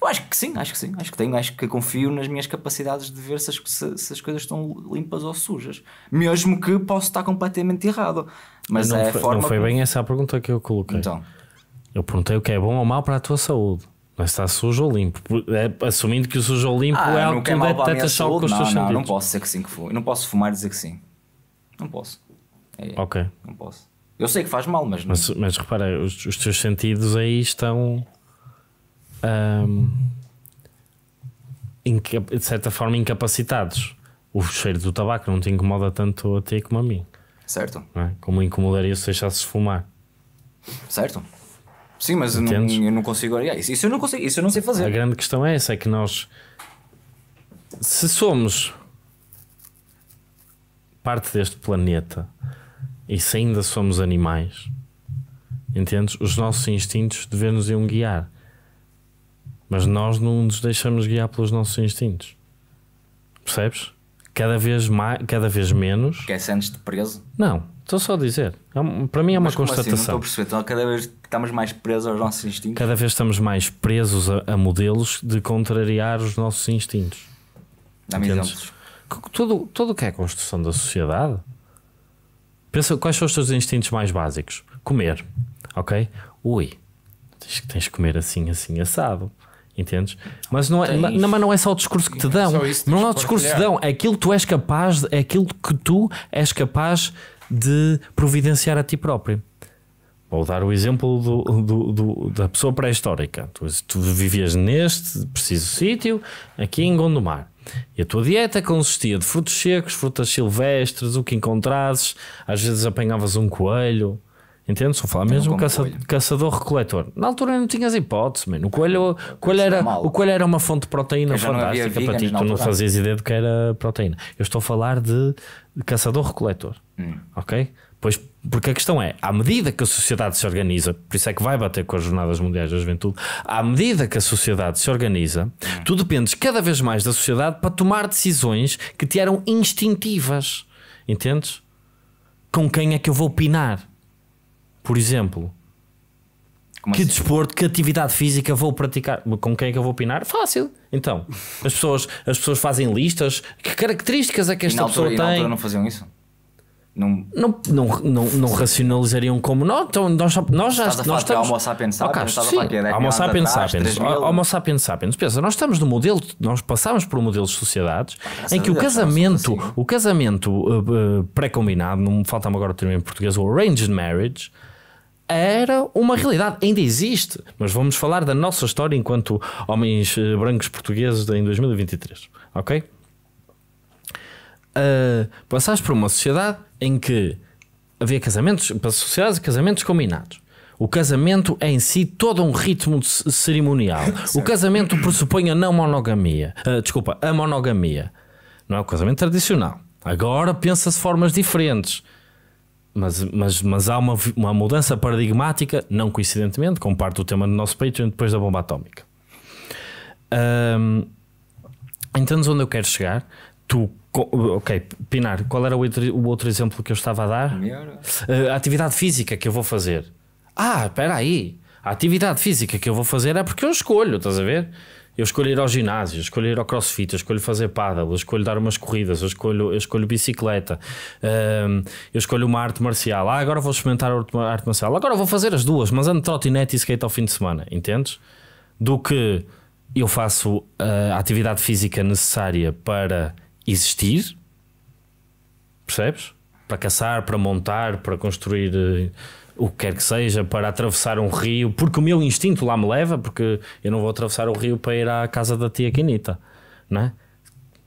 eu acho que sim, acho que sim, acho que tenho, acho que confio nas minhas capacidades de ver se as, se, se as coisas estão limpas ou sujas, mesmo que posso estar completamente errado. Mas não, é foi, forma não foi bem essa a pergunta que eu coloquei. Então. Eu perguntei o que é bom ou mau para a tua saúde. Mas está sujo ou limpo? É, assumindo que o sujo ou limpo ah, é algo que é teta só com os seus não, não posso dizer que sim que fumo. Não posso fumar e dizer que sim. Não posso. É, é, ok. Não posso. Eu sei que faz mal, mas não. Mas, mas repara, os, os teus sentidos aí estão. Um, de certa forma incapacitados. O cheiro do tabaco não te incomoda tanto a ti como a mim. Certo. É? Como incomodaria se deixasses fumar. Certo. Sim, mas eu não, eu não, consigo. Isso, isso, eu não consigo, isso eu não sei fazer. A grande questão é essa: é que nós, se somos parte deste planeta e se ainda somos animais, entendes? Os nossos instintos devemos nos guiar, mas nós não nos deixamos guiar pelos nossos instintos, percebes? Cada vez, mais, cada vez menos. Que é antes de preso? Não Estou só a dizer. É para mim é uma Mas constatação. Assim? Não estou a perceber. Então, cada vez estamos mais presos aos nossos instintos. Cada vez estamos mais presos a, a modelos de contrariar os nossos instintos. Dá-me Tudo, tudo o que é construção da sociedade. Pensa quais são os teus instintos mais básicos. Comer. Ok? Ui, tens, tens que comer assim, assim, assado. Entendes? Mas não, é, não, mas não é só o discurso que te dão. não é o discurso que te dão. É aquilo que tu és capaz, é aquilo que tu és capaz de providenciar a ti próprio. Vou dar o exemplo do, do, do, da pessoa pré-histórica. Tu, tu, vivias neste preciso sítio, aqui em Gondomar. E a tua dieta consistia de frutos secos, frutas silvestres, o que encontrasses. Às vezes apanhavas um coelho, Entende? Estou a falar mesmo caça, caçador-recoletor. Na altura não tinhas hipótese, mano. O coelho, coelho é era, o coelho era uma fonte de proteína fantástica para ti. Tu não fazias ideia do que era proteína. Eu estou a falar de caçador-recoletor. Hum. Ok? Pois, porque a questão é, à medida que a sociedade se organiza, por isso é que vai bater com as Jornadas Mundiais da Juventude, à medida que a sociedade se organiza, hum. tu dependes cada vez mais da sociedade para tomar decisões que te eram instintivas. Entendes? Com quem é que eu vou opinar? Por exemplo, Como que assim? desporto, que atividade física vou praticar? Com quem é que eu vou opinar? Fácil. Então, as pessoas, as pessoas fazem listas. Que características é que esta e na pessoa altura, tem? E na não faziam isso? Não... Não, não, não, não racionalizariam como nós. Então, nós, nós já nós estamos. Homo sapiens oh, sapiens, oh, sim, é a homo sapiens sapiens. Homo sapiens sapiens. Pensa, nós estamos no modelo, nós passámos por um modelo de sociedades em que o casamento, assim. o casamento uh, uh, pré-combinado, não me falta agora o termo em português, o arranged marriage, era uma realidade, ainda existe, mas vamos falar da nossa história enquanto homens eh, brancos portugueses em 2023, ok? Uh, passaste por uma sociedade em que havia casamentos, para sociedades e casamentos combinados. O casamento é em si todo um ritmo cerimonial. o casamento pressupõe a não monogamia. Uh, desculpa, a monogamia. Não é o casamento tradicional. Agora pensa-se formas diferentes mas, mas, mas há uma, uma mudança paradigmática, não coincidentemente, com parte do tema do nosso Patreon depois da bomba atómica. Um, então, onde eu quero chegar, tu. Ok, Pinar, qual era o outro, o outro exemplo que eu estava a dar? Uh, a atividade física que eu vou fazer. Ah, espera aí. A atividade física que eu vou fazer é porque eu escolho, estás a ver? eu escolho ir ao ginásio, eu escolho ir ao crossfit, eu escolho fazer paddle, eu escolho dar umas corridas, eu escolho, eu escolho bicicleta, hum, eu escolho uma arte marcial. Ah, agora vou experimentar a arte marcial. Agora vou fazer as duas, mas ando trotinete e skate ao fim de semana, entendes? Do que eu faço ah, a atividade física necessária para existir, percebes? Para caçar, para montar, para construir o que quer que seja, para atravessar um rio, porque o meu instinto lá me leva, porque eu não vou atravessar o rio para ir à casa da tia Quinita, não é?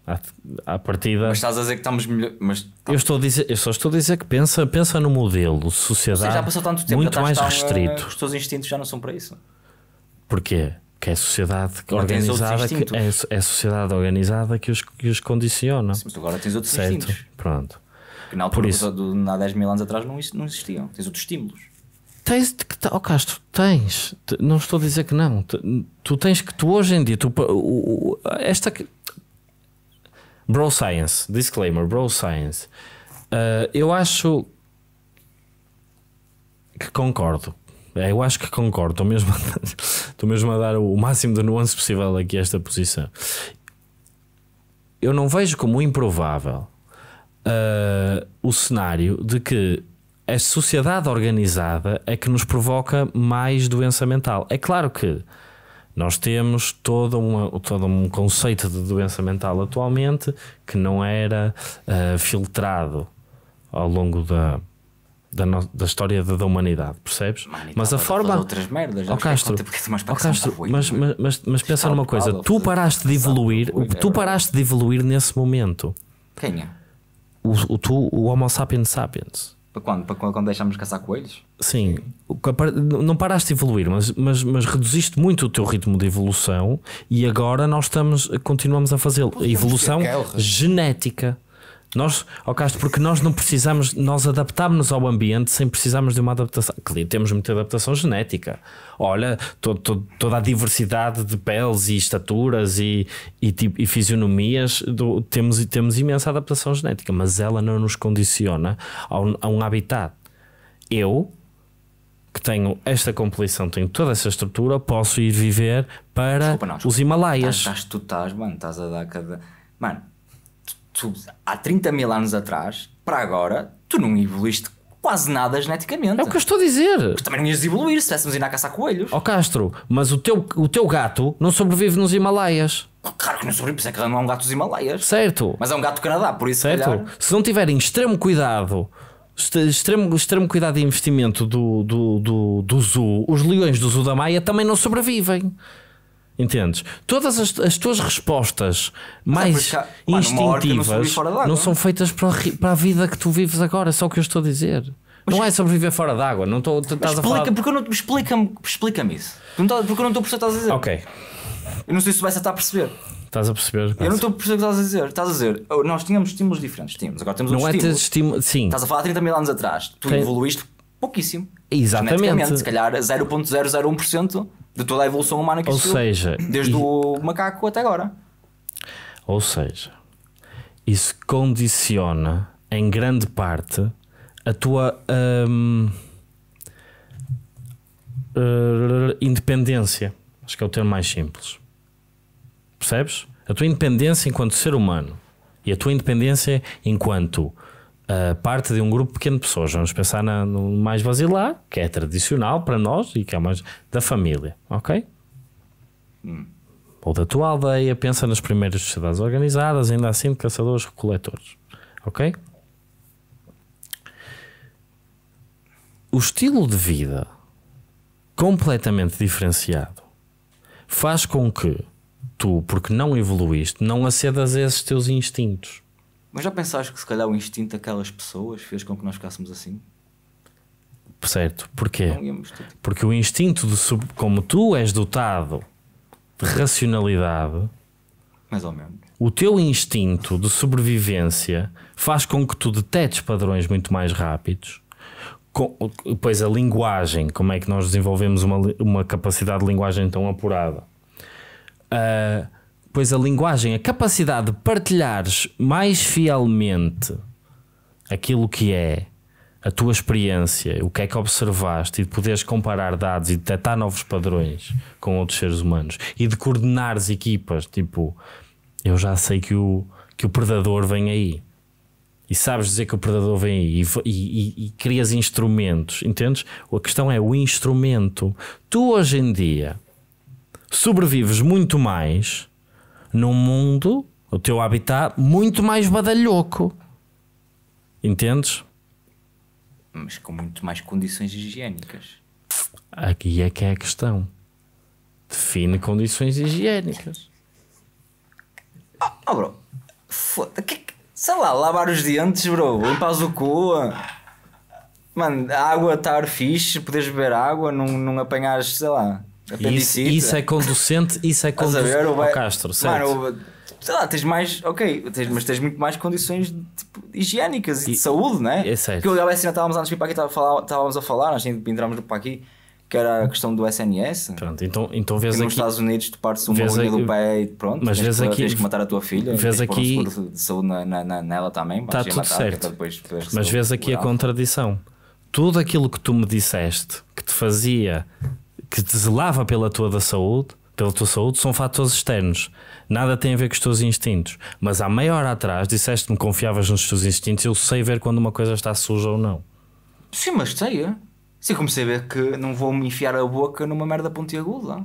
À, à partida. Mas estás a dizer que estamos melhor. Mas... Tá. Eu, estou a dizer, eu só estou a dizer que pensa, pensa no modelo sociedade Você já passou tanto tempo, muito mais restrito. Eh, os teus instintos já não são para isso. Porquê? que é a sociedade organizada que é, é sociedade organizada que os, que os condiciona. Sim, mas agora tens outros certo? instintos. Pronto por na altura, isso, do, há 10 mil anos atrás, não, não existiam. Tens outros estímulos. Tens, oh Castro, tens, não estou a dizer que não. Tu, tens que, tu hoje em dia, tu, esta. Bro Science, disclaimer, Bro Science. Uh, eu acho que concordo. Eh, eu acho que concordo. Estou mesmo, a, estou mesmo a dar o máximo de nuance possível aqui a esta posição. Eu não vejo como improvável uh, o cenário de que a sociedade organizada é que nos provoca mais doença mental. É claro que nós temos todo, uma, todo um conceito de doença mental atualmente que não era uh, filtrado ao longo da, da, no, da, história da, da humanidade, percebes? Mano, mas a forma. Outras merdas, oh, Castro, oh, Castro ruim, mas, é? mas, mas, mas pensa numa coisa: tu paraste de evoluir, tu é paraste de evoluir nesse momento. Quem é? o, o, tu, o Homo sapiens sapiens. Para quando? Para quando deixamos caçar coelhos? Sim, não paraste de evoluir, mas, mas, mas reduziste muito o teu ritmo de evolução e agora nós estamos, continuamos a fazê-lo. Evolução é, é genética. Nós, ao caso, porque nós não precisamos, nós adaptámos-nos ao ambiente sem precisarmos de uma adaptação. Claro, temos muita adaptação genética. Olha, to, to, toda a diversidade de peles e estaturas e, e, tipo, e fisionomias, do, temos, temos imensa adaptação genética, mas ela não nos condiciona a um, a um habitat. Eu, que tenho esta complicação, tenho toda essa estrutura, posso ir viver para desculpa, não, desculpa. os Himalaias. Estás, tu estás, mano, estás a dar cada. Mano tu, há 30 mil anos atrás, para agora, tu não evoluíste quase nada geneticamente. É o que eu estou a dizer. Porque também não ias evoluir se estivéssemos indo a caçar coelhos. Ó oh, Castro, mas o teu, o teu gato não sobrevive nos Himalaias. Claro que não sobrevive, por isso é que não é um gato dos Himalaias. Certo. Mas é um gato do Canadá, por isso Certo. Calhar... Se não tiverem extremo cuidado extremo, extremo cuidado de investimento do, do, do, do zoo, os leões do zoo da Maia também não sobrevivem. Entendes? Todas as, as tuas respostas mais cá, instintivas não, não, são é? feitas para, para a vida que tu vives agora, é só o que eu estou a dizer. Mas, não é sobreviver fora d'água, não estou explica, a falar. Porque eu não, explica-me, explica isso. Tá, porque eu não estou a perceber o que estás a dizer. Ok. Eu não sei se vais estar a perceber. Estás a perceber? Eu não estou a perceber o que estás a dizer. Estás a dizer, oh, nós tínhamos estímulos diferentes, tínhamos, agora temos outros não é estímulos. é estímulo, sim. Estás a falar 30 mil anos atrás, tu Tem... evoluíste pouquíssimo. Exatamente. Se calhar 0.001% de toda a evolução humana que Ou seja, desde e... o macaco até agora. Ou seja, isso condiciona em grande parte a tua hum, eh, independência. Acho que é o termo mais simples. Percebes? A tua independência enquanto ser humano e a tua independência enquanto parte de um grupo pequeno de pessoas. Vamos pensar na, no mais basilar, que é tradicional para nós e que é mais da família, ok? Hum. Ou da tua aldeia, pensa nas primeiras sociedades organizadas, ainda assim de caçadores-recoletores, ok? O estilo de vida completamente diferenciado faz com que tu, porque não evoluíste, não acedas a esses teus instintos. Mas já pensaste que se calhar o instinto daquelas pessoas fez com que nós ficássemos assim? Certo, porquê? Tipo Porque o instinto de sub... como tu és dotado de racionalidade, mais ou menos. O teu instinto de sobrevivência faz com que tu detetes padrões muito mais rápidos. Com, pois a linguagem, como é que nós desenvolvemos uma, uma capacidade de linguagem tão apurada? Uh, Pois a linguagem, a capacidade de partilhares mais fielmente aquilo que é a tua experiência, o que é que observaste e de poderes comparar dados e detectar novos padrões com outros seres humanos e de coordenares equipas, tipo, eu já sei que o, que o predador vem aí. E sabes dizer que o predador vem aí e, e, e crias instrumentos, entendes? A questão é o instrumento. Tu hoje em dia sobrevives muito mais num mundo, o teu habitat, muito mais badalhoco. Entendes? Mas com muito mais condições higiênicas. Aqui é que é a questão. Define condições higiênicas. Oh, oh bro, foda Sei lá, lavar os dentes, bro. Limpar o cu. Mano, a água estar tá fixe, poderes beber água, não, não apanhares, sei lá. Isso, isso, né? é conducente, isso é conducente ao vai... Castro, certo? Mano, sei lá, tens mais, ok, tens, mas tens muito mais condições tipo, higiênicas e, e, de saúde, né? É certo. Que eu assim, e a estávamos antes de vir para aqui, estávamos a falar, nós entramos para aqui, que era a questão do SNS. Pronto, então, então vês aqui. Nos Estados Unidos tu partes uma unha do pé e pronto. Mas vês aqui. Tens que matar a tua filha. Vês aqui. Um de saúde na, na, na, nela também. Está tudo certo. Então depois, mas vês aqui a contradição. Tudo aquilo que tu me disseste que te fazia que te zelava pela tua saúde, pela tua saúde, são fatores externos. Nada tem a ver com os teus instintos. Mas há meia hora atrás disseste-me confiavas nos teus instintos, eu sei ver quando uma coisa está suja ou não. Sim, mas sei, é. Sim, comecei a ver que não vou me enfiar a boca numa merda pontiaguda.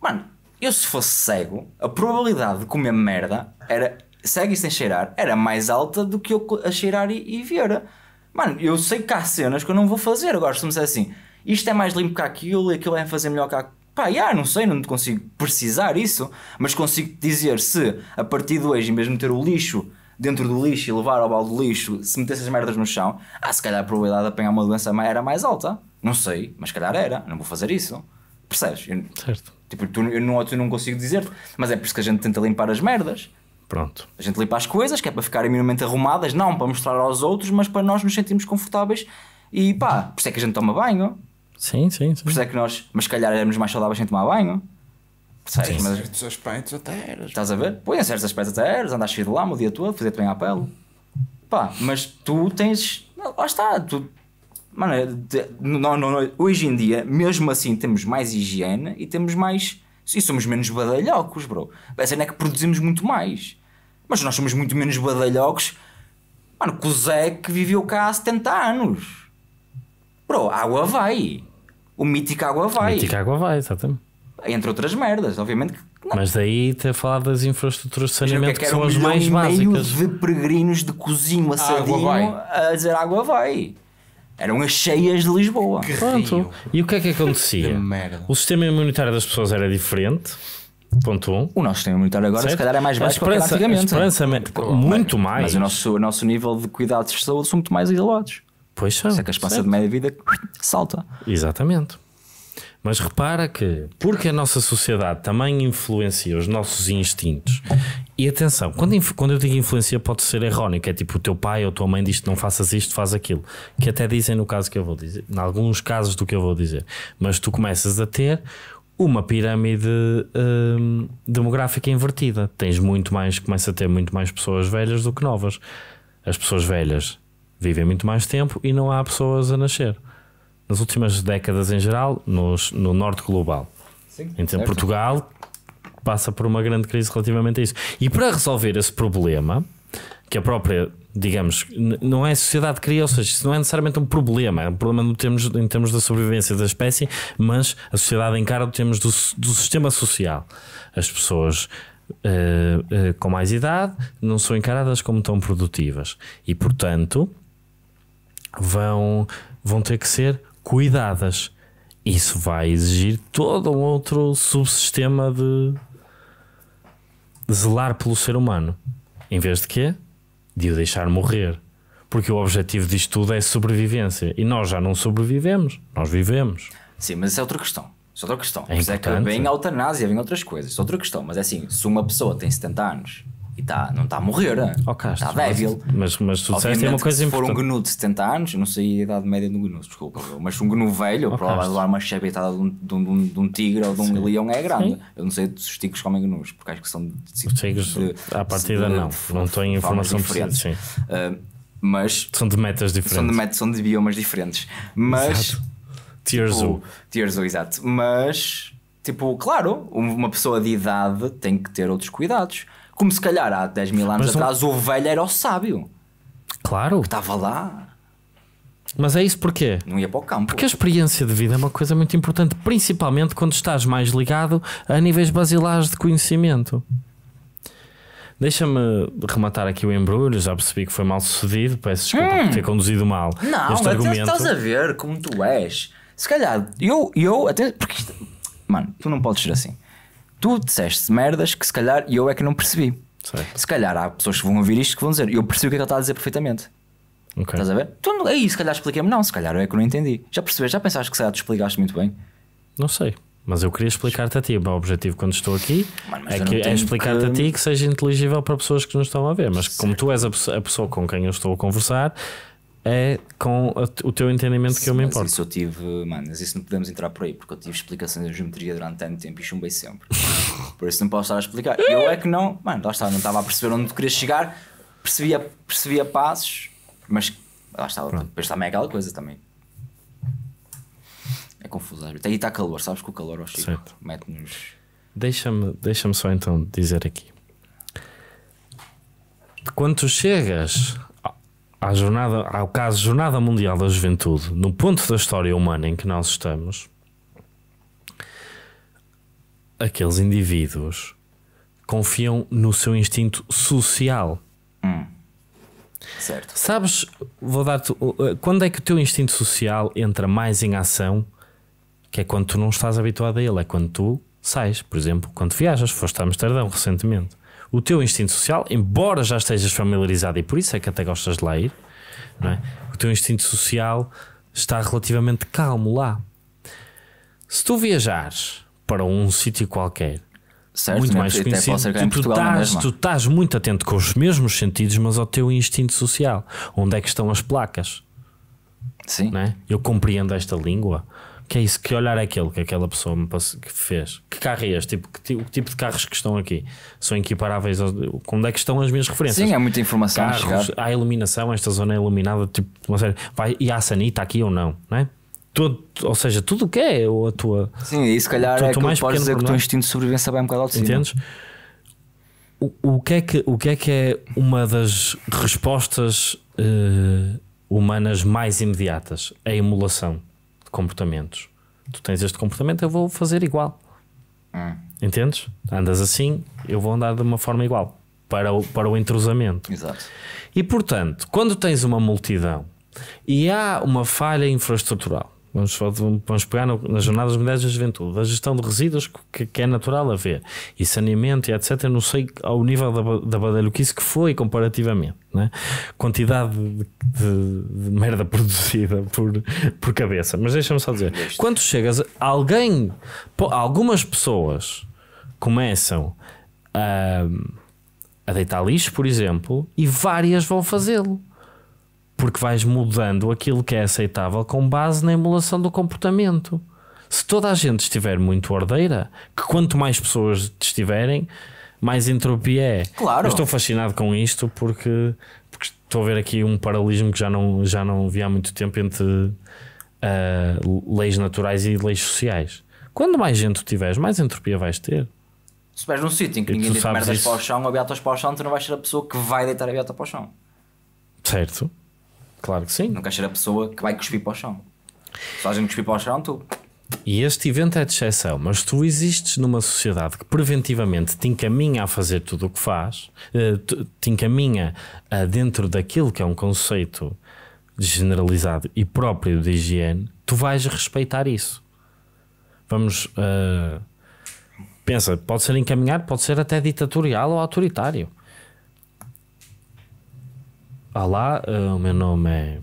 Mano, eu se fosse cego, a probabilidade de comer merda era cego e sem cheirar era mais alta do que eu a cheirar e, e ver. Mano, eu sei que há cenas que eu não vou fazer. Agora, se me disser assim, isto é mais limpo que aquilo, aquilo é fazer melhor que aquilo. Pá, yeah, não sei, não consigo precisar isso, mas consigo dizer se a partir de hoje, em vez de meter o lixo dentro do lixo e levar ao balde de lixo, se metesse as merdas no chão, ah, se calhar a probabilidade de apanhar uma doença era mais alta. Não sei, mas se calhar era, não vou fazer isso. Percebes? Eu, certo. Tipo, tu, eu, não, eu não consigo dizer-te, mas é por isso que a gente tenta limpar as merdas. Pronto. A gente limpa as coisas, que é para ficarem minimamente arrumadas, não para mostrar aos outros, mas para nós nos sentirmos confortáveis e pá, por isso é que a gente toma banho. Sim, sim, sim. Por isso é que nós, mas se calhar éramos mais saudáveis sem tomar banho. Sei, mas... certos aspectos até eras. Estás a é? ver? Põe em certos aspectos até eras, andas cheio de lama o dia todo, fazer-te bem à pele. Pá, mas tu tens. Lá está, tu. Mano, te... não, hoje em dia, mesmo assim, temos mais higiene e temos mais. E somos menos badalhocos, bro. A cena é que produzimos muito mais. Mas nós somos muito menos badalhocos. Mano, que o Zé que viveu cá há 70 anos. Bro, água vai. O mítico água vai. O mítico água vai, exatamente. Entre outras merdas, obviamente não. Mas daí está a falar das infraestruturas de é saneamento que, é que, que são as mais básicas. de peregrinos de cozinho a vai a dizer água vai. Eram as cheias de Lisboa. Que Pronto. Rio. E o que é que acontecia? o sistema imunitário das pessoas era diferente. Ponto 1. Um. O nosso sistema imunitário agora, certo? se calhar, é mais baixo do que era antigamente. esperança, é muito mais. Mas o nosso, o nosso nível de cuidados de saúde são muito mais isolados. Pois são. Se é que a esperança de média vida salta. Exatamente. Mas repara que, porque a nossa sociedade também influencia os nossos instintos, e atenção, quando, quando eu digo influencia, pode ser errónico, é tipo o teu pai ou a tua mãe diz não faças isto, faz aquilo, que até dizem no caso que eu vou dizer, em alguns casos do que eu vou dizer, mas tu começas a ter uma pirâmide hum, demográfica invertida. Tens muito mais, começa a ter muito mais pessoas velhas do que novas. As pessoas velhas vivem muito mais tempo e não há pessoas a nascer. Nas últimas décadas em geral, nos, no norte global. Sim, então certo. Portugal passa por uma grande crise relativamente a isso. E para resolver esse problema, que a própria, digamos, não é a sociedade que cria, ou seja, isso não é necessariamente um problema, é um problema no termos, em termos da sobrevivência da espécie, mas a sociedade encara o termos do, do sistema social. As pessoas Uh, uh, com mais idade não são encaradas como tão produtivas e, portanto, vão, vão ter que ser cuidadas. Isso vai exigir todo um outro subsistema de, zelar pelo ser humano. Em vez de quê? De o deixar morrer. Porque o objetivo disto tudo é sobrevivência. E nós já não sobrevivemos, nós vivemos. Sim, mas isso é outra questão. Isso é outra questão. É, é que vem a eutanásia, vem outras coisas. Isso é outra questão. Mas é assim, se uma pessoa tem 70 anos e tá, não está a morrer. É? Okay, está débil. Mas, mas tu disseste é uma coisa se importante. Se for um GNU de 70 anos, não sei a idade média do GNU, desculpa, mas um GNU velho, okay. provavelmente levar uma chavetada de, um, de, um, de um, tigre ou de um Sim. leão é grande. Sim. Eu não sei se os tigres comem GNUs, porque acho que são. De, os tigres, de, à partida, de, não. Não tenho informação diferente. Ah, sim. Uh, mas. São de metas diferentes. São de, metas, são de biomas diferentes. Mas. Tier tipo, Zoo. Tier Zoo, exato. Mas. Tipo, claro, uma pessoa de idade tem que ter outros cuidados. Como se calhar há 10 mil anos Mas um- atrás o velho era o sábio. Claro. Que estava lá, Mas é isso porquê? não ia para o campo. Porque a experiência de vida é uma coisa muito importante, principalmente quando estás mais ligado a níveis basilares de conhecimento. Deixa-me rematar aqui o embrulho, já percebi que foi mal sucedido, peço desculpa por hum. ter conduzido mal Não, este argumento. estás a ver como tu és. Se calhar, eu, eu até. Porque isto, mano, tu não podes ser assim tu disseste merdas que se calhar eu é que não percebi. Certo. Se calhar há pessoas que vão ouvir isto que vão dizer, eu percebi o que é que ele está a dizer perfeitamente. Okay. Estás a ver? Tu, aí, se calhar expliquei-me. Não, se calhar eu é que não entendi. Já percebeste? Já pensaste que se calhar tu explicaste muito bem? Não sei. Mas eu queria explicar-te a ti. O meu objetivo quando estou aqui é, que, é explicar-te que... a ti que seja inteligível para pessoas que nos estão a ver. Mas certo. como tu és a, a, pessoa com quem eu estou a conversar, é com o teu entendimento Sim, que eu me importo. Isso eu tive, mano, mas isso não podemos entrar por aí, porque eu tive explicações de geometria durante tanto tempo e chumbei sempre. por isso não posso estar a explicar. Eu é que não, mano, lá está, não estava a perceber onde tu querias chegar, percebia, percebia passos, mas lá está, Pronto. depois também é aquela coisa também. É confuso, até aí está calor, sabes que o calor ao Chico mete-nos. Deixa-me deixa só então dizer aqui. Quando tu chegas à jornada, ao caso Jornada Mundial da Juventude, no ponto da história humana em que nós estamos, aqueles indivíduos confiam no seu instinto social. Hum. Certo. Sabes, vou dar-te. Eh, quando é que o teu instinto social entra mais em ação? Que é quando tu não estás habituado a ele, é quando tu sais, por exemplo, quando viajas, foste a Amsterdão recentemente o teu instinto social, embora já estejas familiarizado, e por isso é que até gostas de lá ir, é? o teu instinto social está relativamente calmo lá. Se tu viajares para um sítio qualquer, certo, muito é mais conhecido, tu, é estás, tu estás muito atento com os mesmos sentidos, mas ao teu instinto social. Onde é que estão as placas? Sim. É? Eu compreendo esta língua que é isso, que olhar é aquele que aquela pessoa me passou, que fez. Que carro é este? Tipo, que, o tipo de carros que estão aqui são equiparáveis? onde é que estão as minhas referências? Sim, há muita informação. Carros, há iluminação, esta zona é iluminada, tipo, uma série. Vai, e há sanita aqui ou não, não é? Todo, ou seja, tudo o que é a tua. Sim, e se calhar tu, é tu que mais podes dizer problema. que o teu instinto de sobrevivência vai um bocado ao é? Entendes? O, o, que é que, o que é que é uma das respostas uh, humanas mais imediatas? A emulação comportamentos. Tu tens este comportamento, eu vou fazer igual. Hum. Entendes? Andas assim, eu vou andar de uma forma igual para o, para o entrosamento. Exato. E portanto, quando tens uma multidão e há uma falha infraestrutural, Vamos, vamos pegar no, nas jornadas Mulheres da juventude, a gestão de resíduos que, que, é natural a ver, e saneamento e etc. Não sei ao nível da, da badalhoquice que foi comparativamente, né? quantidade de, de, de, merda produzida por, por cabeça. Mas deixa-me só dizer: quando chegas, alguém, algumas pessoas começam a, a deitar lixo, por exemplo, e várias vão fazê-lo porque vais mudando aquilo que é aceitável com base na emulação do comportamento. Se toda a gente estiver muito ordeira, que quanto mais pessoas estiverem, mais entropia é. Claro. Eu estou fascinado com isto porque, porque, estou a ver aqui um paralelismo que já não, já não vi há muito tempo entre uh, leis naturais e leis sociais. Quando mais gente tiveres, mais entropia vais ter. Se estiveres num sítio em que e ninguém deita merdas isso. para o chão ou beatas para o chão, tu não vais ser a pessoa que vai deitar a beata para o chão. Certo. Claro que sim. Nunca ser a pessoa que vai cuspir para o chão. Se fazem cuspir para o chão, tu. E este evento é de exceção, mas tu existes numa sociedade que preventivamente te encaminha a fazer tudo o que faz, eh, te encaminha a eh, dentro daquilo que é um conceito generalizado e próprio de higiene, tu vais respeitar isso. Vamos. Uh, pensa, pode ser encaminhado, pode ser até ditatorial ou autoritário. Olá, eh, o meu nome é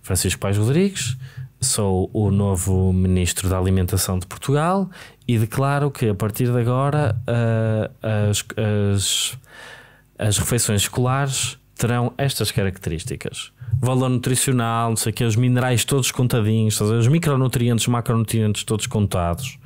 Francisco Pais Rodrigues, sou o novo Ministro da Alimentação de Portugal e declaro que a partir de agora uh, as, as, as refeições escolares terão estas características. Valor nutricional, não sei o que, os minerais todos contadinhos, os micronutrientes, macronutrientes todos contados,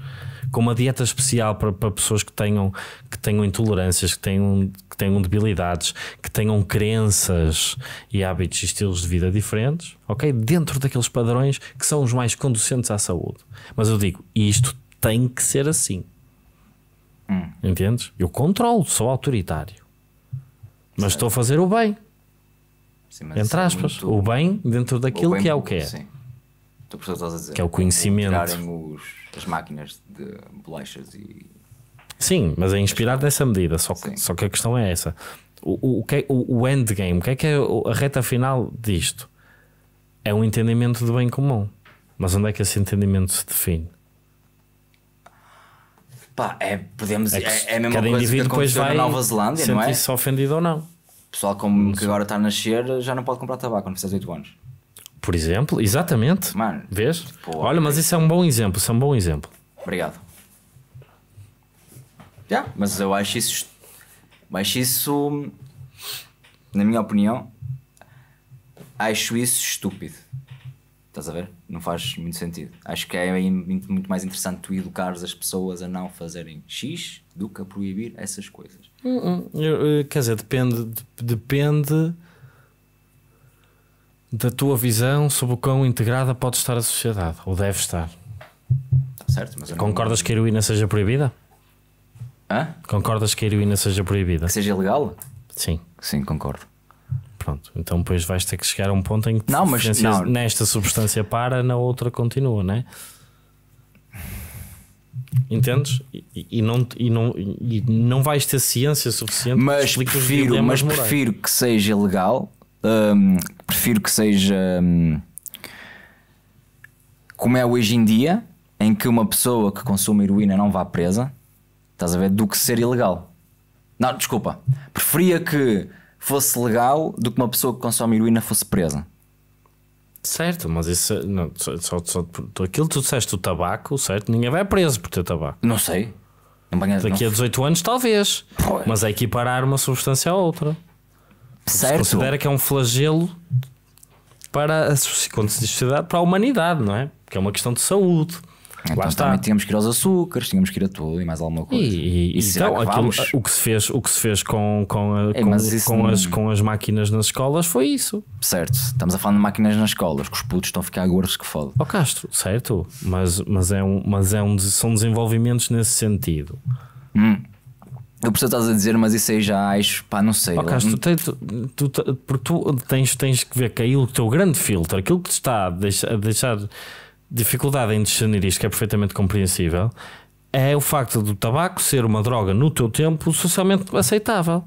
com uma dieta especial para, para pessoas que tenham, que tenham intolerâncias, que tenham tenham debilidades, que tenham crenças e hábitos e estilos de vida diferentes, ok? Dentro daqueles padrões que são os mais conducentes à saúde. Mas eu digo, isto tem que ser assim. Hum. Entendes? Eu controlo, sou autoritário. Mas certo. estou a fazer o bem. Sim, Entre é aspas, muito... o bem dentro daquilo bem que é o que é. Sim. Tu estás a dizer. Que é o conhecimento. os, as máquinas de bolachas e Sim, mas é inspirado nessa medida, só que, só que a questão é essa. O, o, que é, o, o endgame, o que é que é a reta final disto? É um entendimento do bem comum. Mas onde é que esse entendimento se define? Pá, é, podemos, é, é, é, a mesma coisa que aconteceu na Nova Zelândia, não é? se ofendido ou não. pessoal como que agora está a nascer já não pode comprar tabaco quando de 8 anos. Por exemplo, exatamente. Mano, Vês? Pô, Olha, mas é isso é um bom exemplo, isso é um bom exemplo. Obrigado já yeah, mas eu acho isso. Acho isso. Na minha opinião, acho isso estúpido. Estás a ver? Não faz muito sentido. Acho que é muito mais interessante tu educares as pessoas a não fazerem X do que a proibir essas coisas. Hum, hum. Eh, quer dizer, depende, depende da tua visão sobre o quão integrada pode estar a sociedade, ou deve estar. Tá certo, mas Concordas não... que a heroína seja proibida? Hã? Concordas que a heroína seja proibida? Que seja ilegal? Sim. Sim, concordo. Pronto, então depois vais ter que chegar a um ponto em que não, mas não. nesta substância para, na outra continua, né? Entendes? E, e, não, e, não, e não vais ter ciência suficiente mas prefiro, mas morais. prefiro que seja legal, hum, prefiro que seja hum, como é hoje em dia, em que uma pessoa que consome heroína não vá presa Estás a ver? Do que ser ilegal. Não, desculpa. Preferia que fosse legal do que uma pessoa que consome heroína fosse presa. Certo, mas isso. Não, só, só, aquilo que tu disseste, o tabaco, certo? Ninguém vai preso por ter tabaco. Não sei. Não banho, Daqui não... a 18 anos, talvez. Pô. Mas é equiparar uma substância a outra. Certo. Se considera que é um flagelo para a, quando se diz sociedade, para a humanidade, não é? Porque é uma questão de saúde. Então Lá está. também tínhamos que ir aos açúcares, tínhamos que ir a tudo e mais alguma coisa. E, e, e então, aquilo, o, que se fez, o que se fez com, com, a, é, com, com não... as, com as máquinas nas escolas foi isso. Certo, estamos a falar de máquinas nas escolas, que os putos estão a ficar gordos que foda. oh, Castro, certo, mas, mas, é um, mas é um, são desenvolvimentos nesse sentido. Hum. Eu percebo estás a dizer, mas isso aí já acho, pá, não sei. Oh, Castro, tu, tens, tu, tu, tu, tens, tens que ver que aí o teu grande filtro, aquilo que te está a deixar, a deixar dificuldade em discernir isto, que é perfeitamente compreensível, é o facto do tabaco ser uma droga no teu tempo socialmente aceitável.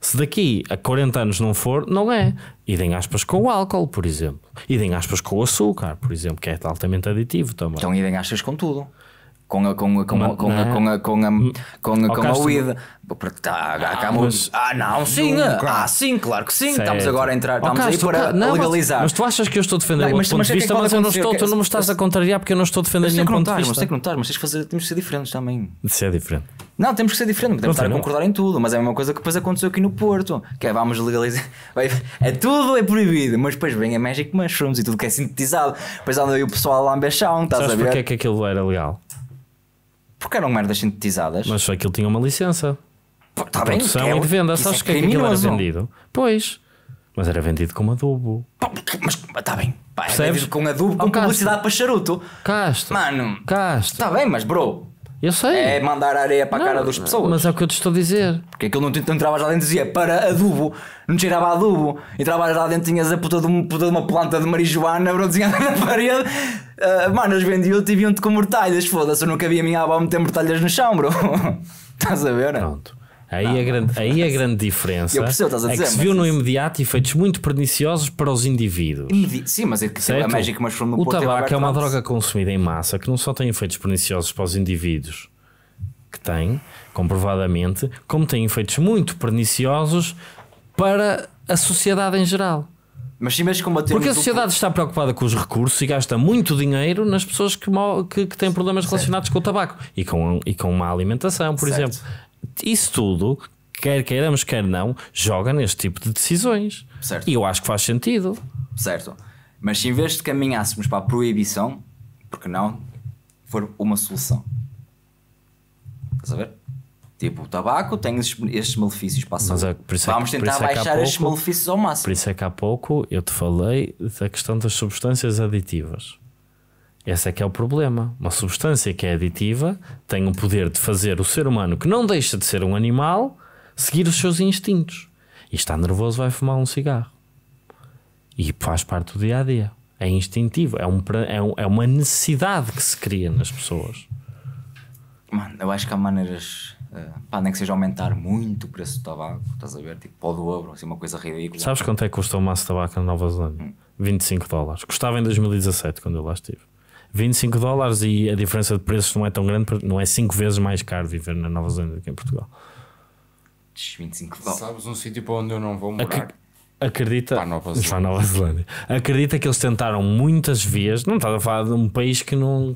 Se daqui a 40 anos não for, não é. Idem aspas com o álcool, por exemplo. Idem aspas com o açúcar, por exemplo, que é altamente aditivo também. Então idem aspas com tudo com a com a com a com a com a com a hum. tá, Ah, mas... ah, não, sim, eh, ah, sim, claro que sim. Certo. Estamos agora a entrar, estamos oh, aí para não, legalizar. Mas, mas, tu achas que eu estou a defender não, mas, ponto mas, de é vista, mas é eu não estou, que... tu não me estás a contrariar porque eu não estou a defender nenhum ponto de vista. Mas tem que notar, mas tens que fazer, temos que ser diferentes também. De ser diferente. Não, temos que ser diferentes podemos estar a concordar em tudo, mas é a mesma coisa que depois aconteceu aqui no Porto, que é vamos legalizar, é tudo é proibido, mas depois vem a Magic Mushrooms e tudo que é sintetizado, depois anda aí o pessoal lá em Bechão, estás Sabes a ver? porque é que aquilo era legal? porque eram merdas sintetizadas. Mas foi que ele tinha uma licença. está bem, produção é, e de venda. Sabes é que é que aquilo era vendido? Pois. Mas era vendido como adubo. Mas está bem. Pá, é vendido com adubo, com oh, publicidade Castro. para charuto. Castro. Mano. Castro. Está bem, mas bro. Eu sei. É mandar areia para a cara das pessoas. Mas é o que eu te estou a dizer. Porque aquilo não, tinha entravas lá dentro dizia para adubo. Não tirava a e Entravas lá dentro tinhas a puta de, uma, puta de uma planta de marijuana bronzeada na parede. Uh, mano, eles vendiam-te e viam-te com mortalhas. Foda-se, eu nunca vi a minha avó meter mortalhas no chão, bro. Estás a ver? Pronto. Aí, não, é a, grande, aí a é grande diferença eu percebo, estás a dizer, é que se viu no imediato efeitos muito perniciosos para os indivíduos. Imedi sim, mas é que é certo? a Magic Mushroom no O tabaco é, uma droga consumida em massa que não só tem efeitos perniciosos para os indivíduos, que tem, comprovadamente, como tem efeitos muito perniciosos para a sociedade em geral. Mas sim, mas Porque a sociedade está preocupada com os recursos e gasta muito dinheiro nas pessoas que, que, que têm problemas relacionados certo. com o tabaco e com, e com uma alimentação, por certo. exemplo isso tudo, quer queiramos, quer não, joga neste tipo de decisões. Certo. E eu acho que faz sentido. Certo. Mas se em vez de caminhássemos para a proibição, porque não for uma solução? Estás a ver? Tipo, o tabaco tem estes malefícios para a é saúde. É, por isso é Vamos tentar é baixar pouco, estes malefícios ao máximo. Por isso é que há pouco eu te falei da questão das substâncias aditivas. Esse é que é o problema. Uma substância que é aditiva tem o poder de fazer o ser humano, que não deixa de ser um animal, seguir os seus instintos. E está nervoso, vai fumar um cigarro. E faz parte do dia a dia. É instintivo, é, um, é, um, é uma necessidade que se cria nas pessoas. Mano, eu acho que há maneiras Uh, pá, nem que seja aumentar muito o preço do tabaco, estás a ver? Tipo, para o dobro, assim, uma coisa ridícula. Sabes quanto é que custou o maço de tabaco na Nova Zelândia? Hum. 25 dólares. Custava em 2017, quando eu lá estive. 25 dólares e a diferença de preços não é tão grande, não é 5 vezes mais caro viver na Nova Zelândia do que em Portugal. 25 dólares. Sabes um sítio para onde eu não vou morar? Aqui, acredita para a Nova Zelândia. Para Nova Zelândia. Acredita que eles tentaram muitas vias. Não estás a falar de um país que não,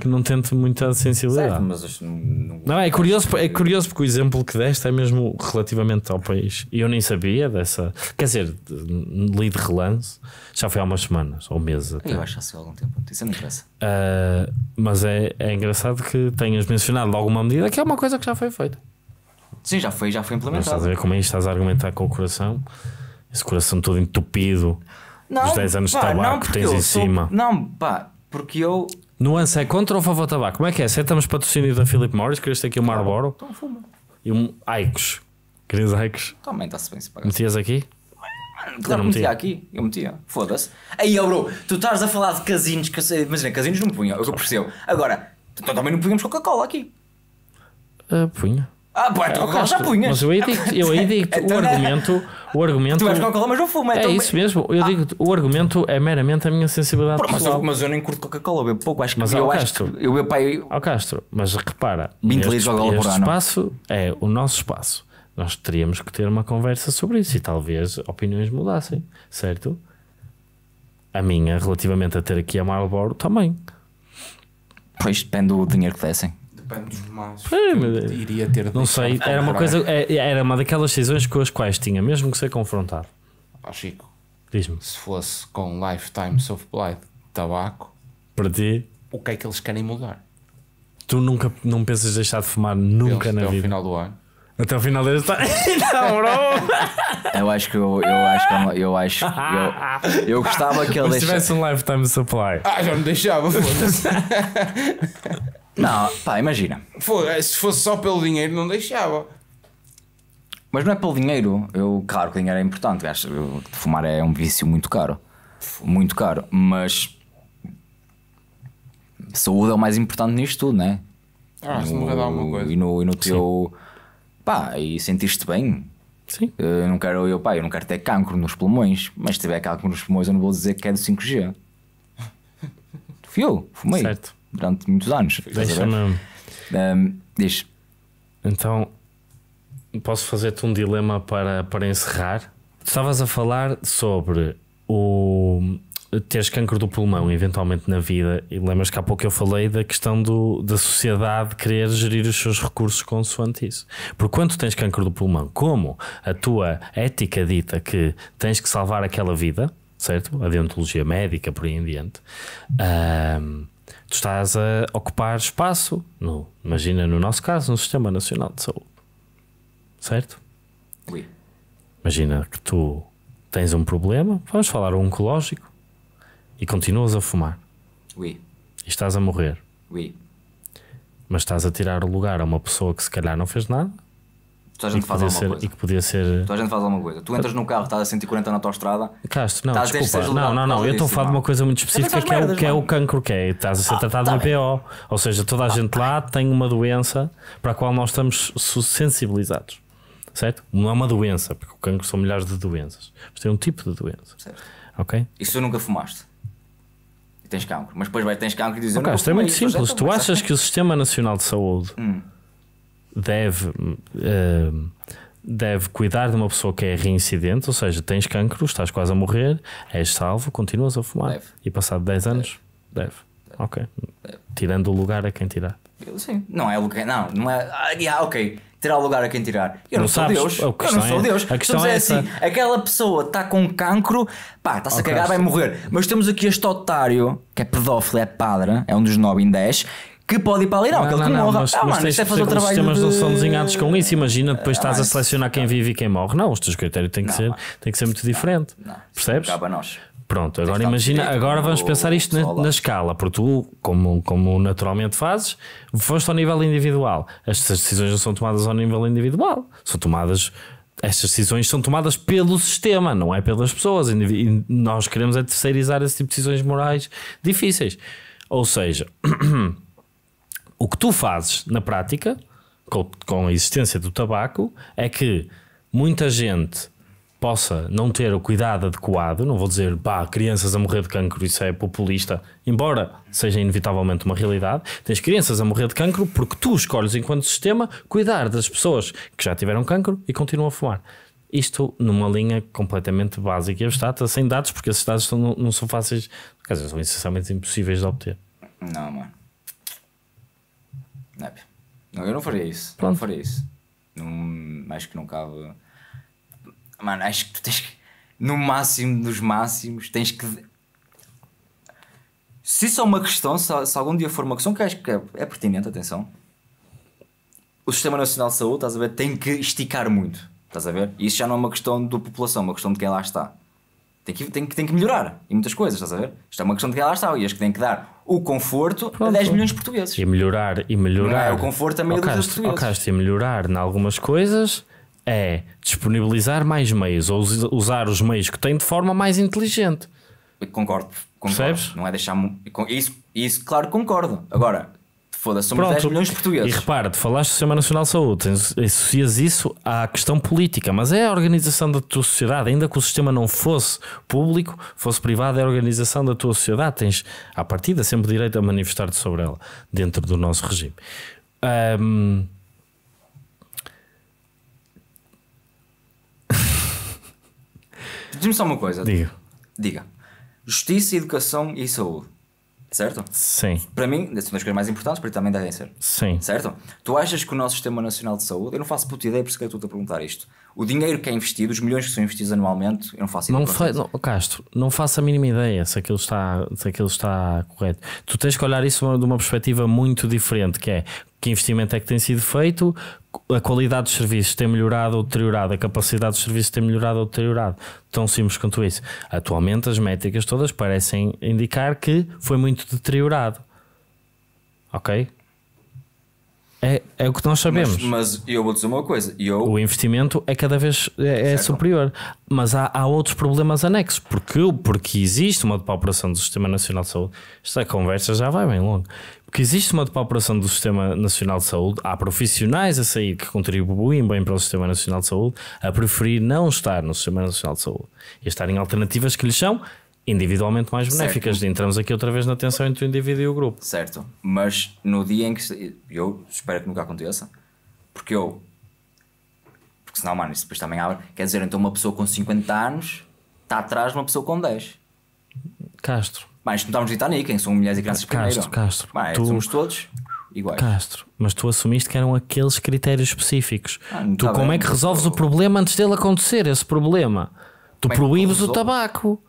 que não tente muita sensibilidade. Certo, mas não, não, não, é curioso, é curioso porque o exemplo que deste é mesmo relativamente ao país. E eu nem sabia dessa. Quer dizer, li de relance, já foi há umas semanas ou meses. Até. Eu acho que há algum tempo. Isso não interessa. Uh, mas é, é engraçado que tenhas mencionado De alguma medida que é uma coisa que já foi feita. Sim, já foi, já foi implementado. Mas estás a ver como é isto, estás a argumentar com o coração. Esse coração todo entupido. Não, dos 10 anos pá, de tabaco que tens em sou... cima. Não, pá, porque eu. Nuance é contra ou favor tabaco? Como é que é? Aceitamos patrocínio da Philip Morris, querias ter aqui um Marlboro? Então fuma. E um Aicos. Querias Aicos? Também está-se então, bem se pagar. Metias aqui? Claro que metia aqui, eu metia, foda-se. Aí, oh bro, tu estás a falar de casinos, que, imagina, casinos não punha, é eu percebo. Agora, então também não punhamos Coca-Cola aqui. Ah, punha. Ah, pô, então é cola já punhas. Mas eu aí digo eu então o é. argumento o argumento. Tu Coca-Cola, mas não fumo. É, é isso mesmo. Eu ah. digo, o argumento é meramente a minha sensibilidade mas, eu, mas eu nem curto Coca-Cola, eu bebo pouco. Acho que mas eu, eu Castro, que eu bebo pai. Ao Castro, mas repara, O espaço é o nosso espaço. Nós teríamos que ter uma conversa sobre isso e talvez opiniões mudassem, certo? A minha, relativamente a ter aqui a Marlboro, também. Pois depende do dinheiro que dessem é, iria ter Não sei, era uma, coisa, é, é, era uma daquelas decisões com as quais tinha mesmo que ser confrontado. Ah, Chico, diz-me. Se fosse com Lifetime Supply de tabaco, para ti, o que é que eles querem mudar? Tu nunca não pensas deixar de fumar nunca eles, na até vida. Até o final do ano. Até o final deste ano. não, bro! Eu acho que eu, eu acho que é eu acho eu, eu gostava que ele deixasse. Se tivesse um lifetime supply. Ah, já me deixava, foda-se. Não, pá, imagina. É, se fosse só pelo dinheiro, não deixava. Mas não é pelo dinheiro. Eu, claro que o dinheiro é importante. fumar é um vício muito caro. Muito caro. Mas. Saúde é o mais importante nisto tudo, né? Ah, no, se não vai dar alguma coisa. E no, e no teu. Sim. pá, e sentiste bem. Sim. Eu não quero, eu, pá, eu não quero ter cancro nos pulmões. Mas se tiver cancro nos pulmões, eu não vou dizer que é do 5G. Fio, fumei. Certo durante muitos anos. Deixa-me. Um, diz. Então, posso fazer-te um dilema para, para encerrar? Estavas a falar sobre o teres cancro do pulmão eventualmente na vida, e lembras que há pouco eu falei da questão do, da sociedade querer gerir os seus recursos consoante isso. Porque quando tens cancro do pulmão, como a tua ética dita que tens que salvar aquela vida, certo? A deontologia médica, por aí em diante, um, tu estás a ocupar espaço, no, imagina no nosso caso, no Sistema Nacional de Saúde, certo? Oui. Imagina que tu tens um problema, vamos falar oncológico, e continuas a fumar. Oui. E estás a morrer. Oui. Mas estás a tirar o lugar a uma pessoa que se calhar não fez nada, Tu a gente faz alguma ser, coisa. E que podia ser. a gente faz alguma coisa. Tu entras num carro, estás a 140 na autostrada. Castro, não, desculpa. Não, não, não. Eu estou a falar de uma coisa muito específica que, é merdas, é, o, que é o cancro, que é estás a ser ah, tá tratado tá de Ou seja, toda a ah, gente tá lá tem uma doença para a qual nós estamos sensibilizados. Certo? Não é uma doença, porque o cancro são milhares de doenças. Mas tem um tipo de doença. Certo. Ok? E se tu nunca fumaste? E tens cancro. Mas depois vai, tens cancro e dizes. Oh, Castro, é muito é, simples. Então tu achas que o Sistema Nacional de Saúde hum deve, uh, deve cuidar de uma pessoa que é reincidente, ou seja, tens cancro, estás quase a morrer, és salvo, continuas a fumar. Deve. E passado 10 anos, deve. deve. deve. Ok. Tirando o lugar a quem tirar. Sim, não é lugar, não, não é. Ah, yeah, ok terá lugar a quem tirar. Eu não, não sou Deus. Eu não sou é, Deus. A questão então, é, é assim, essa... assim: aquela pessoa está com cancro, pá, está-se a cagar, vai morrer. Mas temos aqui este otário, que é pedófilo, é padre, é um dos 9 em 10, que pode ir para ali, não, não aquele não, que não, Mas, ah, mas mano, isto é fazer o trabalho. Os sistemas de... não são desenhados com isso, imagina, depois estás a ah, selecionar quem vive e quem morre. Não, os teus critérios têm que, não, ser, têm que ser muito diferente. Percebes? Acaba nós. Pronto, agora imagina, agora vamos pensar isto na, na, escala, porque tu, como, como naturalmente fazes, foste ao nível individual. Estas decisões não são tomadas ao nível individual, são tomadas. Estas decisões são tomadas pelo sistema, não é pelas pessoas. E nós queremos é terceirizar esse tipo de decisões morais difíceis. Ou seja, O que tu fazes na prática, com, com a existência do tabaco, é que muita gente possa não ter o cuidado adequado, não vou dizer pá, crianças a morrer de cancro, isso é populista, embora seja inevitavelmente uma realidade, tens crianças a morrer de cancro porque tu escolhes, enquanto sistema, cuidar das pessoas que já tiveram cancro e continuam a fumar. Isto numa linha completamente básica e abstrata, sem dados, porque esses dados não, não são fáceis, quer dizer, são essencialmente impossíveis de obter. Não, mano. Não, não, eu não faria isso. Pronto. Não faria isso. Não, acho que não cabe. Mano, acho que tu tens que. No máximo dos máximos, tens que. Se isso é uma questão, se, se algum dia for uma questão que acho que é, é pertinente, atenção, o Sistema Nacional de Saúde, estás a ver, tem que esticar muito. Estás a ver? E isso já não é uma questão da população, é uma questão de quem lá está. Tem que, tem, que, tem que melhorar em muitas coisas, estás a ver? Isto é uma questão de quem lá está e acho que tem que dar o conforto Pronto. a 10 milhões de portugueses. E melhorar, e melhorar. É o conforto a meio oh, dos portugueses. e melhorar em algumas coisas é disponibilizar mais meios ou usar os meios que tem de forma mais inteligente. Concordo, concordo. Percebes? Não é deixar. Isso, isso, claro, concordo. Agora, Foda-se, somos Pronto. 10 milhões de portugueses. E repara, tu falaste do Sistema Nacional de Saúde, associas isso à questão política, mas é a organização da tua sociedade, ainda que o sistema não fosse público, fosse privado, é a organização da tua sociedade. Tens, à partida, sempre direito a manifestar-te sobre ela, dentro do nosso regime. Um... Diz-me só uma coisa. Diga. Diga. Justiça, educação e saúde. Certo? Sim. Para mim, são das coisas mais importantes, para ti também devem ser. Sim. Certo? Tu achas que o nosso Sistema Nacional de Saúde, eu não faço puta ideia, por isso que eu estou a perguntar isto. O dinheiro que é investido, os milhões que são investidos anualmente, eu não faço ideia. Não fa não, oh, Castro, não faço a mínima ideia se aquilo, está, se aquilo está correto. Tu tens que olhar isso de uma perspectiva muito diferente, que é que investimento é que tem sido feito, a qualidade dos serviços tem melhorado ou deteriorado, a capacidade dos serviços tem melhorado ou deteriorado. Tão simples quanto isso. Atualmente as métricas todas parecem indicar que foi muito deteriorado. Ok? É, é o que nós sabemos. Mas, mas eu vou dizer uma coisa: eu... o investimento é cada vez é, é superior, mas há, há, outros problemas anexos, porque, porque existe uma depauperação do Sistema Nacional de Saúde. Esta conversa já vai bem longa que existe uma depauperação do Sistema Nacional de Saúde, há profissionais a sair que contribuem bem para o Sistema Nacional de Saúde, a preferir não estar no Sistema Nacional de Saúde e estar em alternativas que lhes são individualmente mais benéficas. Certo. Entramos aqui outra vez na tensão entre o indivíduo e o grupo. Certo, mas no dia em que. Eu espero que nunca aconteça, porque eu. Porque senão, mano, isso depois também abre. Quer dizer, então uma pessoa com 50 anos está atrás de uma pessoa com 10. Castro. Mas não estamos a gritar ninguém, são mulheres e crianças Castro, primeiro. Castro, Castro, tu... somos todos iguais. Castro, mas tu assumiste que eram aqueles critérios específicos. Ah, tu tá como bem, é que resolves o problema antes dele acontecer, esse problema? Tu como é proíbes é o tabaco.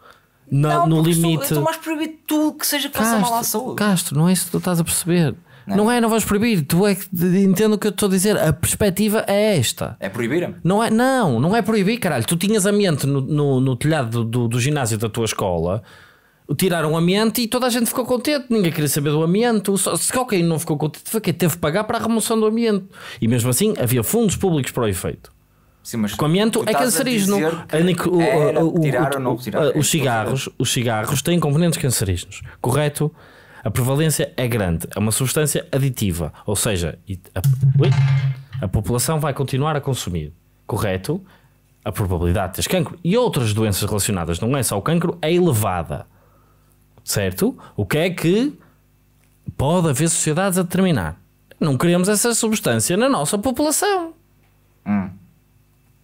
Na, não, no limite. Estou, vais proibir tudo que seja que faça mal à saúde. Castro, não é isso que tu estás a perceber. Não. não é, não vais proibir. Tu é que entendo o que eu estou a dizer. A perspectiva é esta. É proibir? Não é, não, não é proibir, caralho. Tu tinhas ambiente no, no, no telhado do, do, do ginásio da tua escola tiraram o amianto e toda a gente ficou contente, ninguém queria saber do amianto. Se alguém não ficou contente, foi quem teve que pagar para a remoção do amianto. E mesmo assim havia fundos públicos para o efeito. Sim, mas o amianto é cancerígeno. É os cigarros, os cigarros têm componentes cancerígenos, correto? A prevalência é grande, é uma substância aditiva, ou seja, a, ui, a população vai continuar a consumir, correto? A probabilidade de ter cancro e outras doenças relacionadas, não é só o cancro, é elevada certo? O que é que pode haver sociedades a determinar? Não queremos essa substância na nossa população. Hum.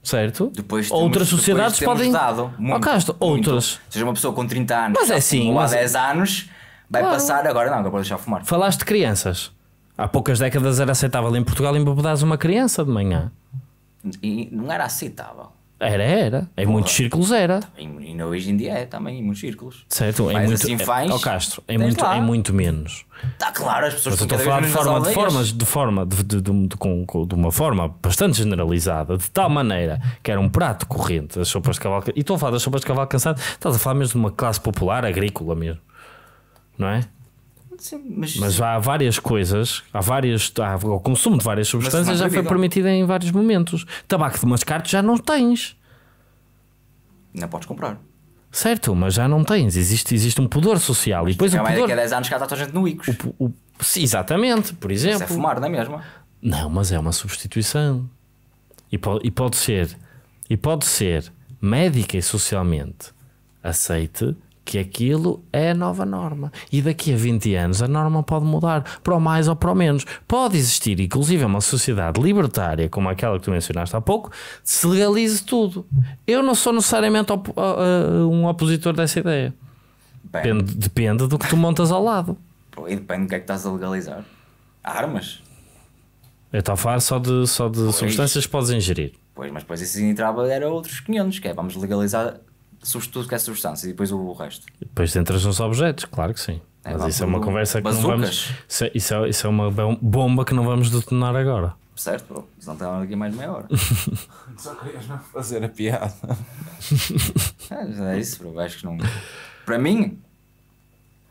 Certo? Depois outras sociedades depois podem. Dado oh, muito, outras. seja, uma pessoa com 30 anos, mas é assim, mas... 10 anos, vai claro. passar. Agora não, agora pode deixar fumar. Falaste de crianças. Há poucas décadas era aceitável em Portugal embebedares uma criança de manhã. E não era aceitável. Era, era. Em Porra. muitos círculos era. E hoje em dia é também, em muitos círculos. Certo, mas em muito, assim faz. É, oh Castro, em muito, em muito menos. Está claro, as pessoas estão a falar de forma, de formas, de forma, de, de, de, de, de uma forma bastante generalizada, de tal maneira que era um prato corrente as sopas de cavalo. E estou a falar das sopas de cavalo cansado, estás a falar mesmo de uma classe popular agrícola mesmo, não é? mas... mas... há várias coisas, há várias, há, o consumo de várias substâncias já foi permitido em vários momentos. Tabaco de mascarte já não tens. Não podes comprar. Certo, mas já não tens. Existe, existe um pudor social. E depois o pudor... daqui de 10 anos que está a gente no Icos. O, o... Sim, exatamente, por exemplo. Mas é fumar, não é mesmo? Não, mas é uma substituição. E, po e pode ser, e pode ser médica e socialmente aceite que aquilo é a nova norma. E daqui a 20 anos a norma pode mudar para o mais ou para o menos. Pode existir, inclusive, uma sociedade libertária como aquela que tu mencionaste há pouco, se legalize tudo. Eu não sou necessariamente op uh, um opositor dessa ideia. depende, depende do que tu montas ao lado. E depende do que é que estás a legalizar. Armas. Eu estou a falar só de, só de substâncias que podes ingerir. Pois, mas depois isso entrava era outros 500, que é vamos legalizar sobretudo que é substância e depois o resto. depois entras nos objetos, claro que sim. É, mas isso é uma conversa que bazucas. não vamos. Isso é, isso é, isso, é, uma bomba que não vamos detonar agora. Certo, bro. não estamos aqui mais de meia hora. Só querias não fazer a piada. é, é, isso, bro. Acho que não. Para mim.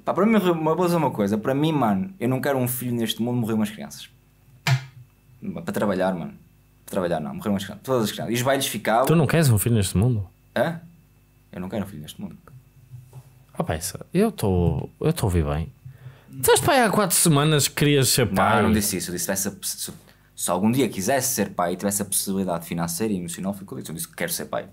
Pá, para mim, uma, vou dizer uma coisa. Para mim, mano, eu não quero um filho neste mundo morrer umas crianças. Para trabalhar, mano. Para trabalhar, não. Morrer umas crianças. Todas as crianças. E os bailes ficavam. Tu não queres um filho neste mundo? É? Eu não quero um filho neste mundo. Ah, pensa, eu estou eu estou a ouvir bem. Estás pai há quatro semanas que querias ser pai. Não, eu não disse isso. Eu disse essa, se, se, algum dia quisesse ser pai e tivesse a possibilidade financeira e emocional, ficou dito. Eu disse que quero ser pai.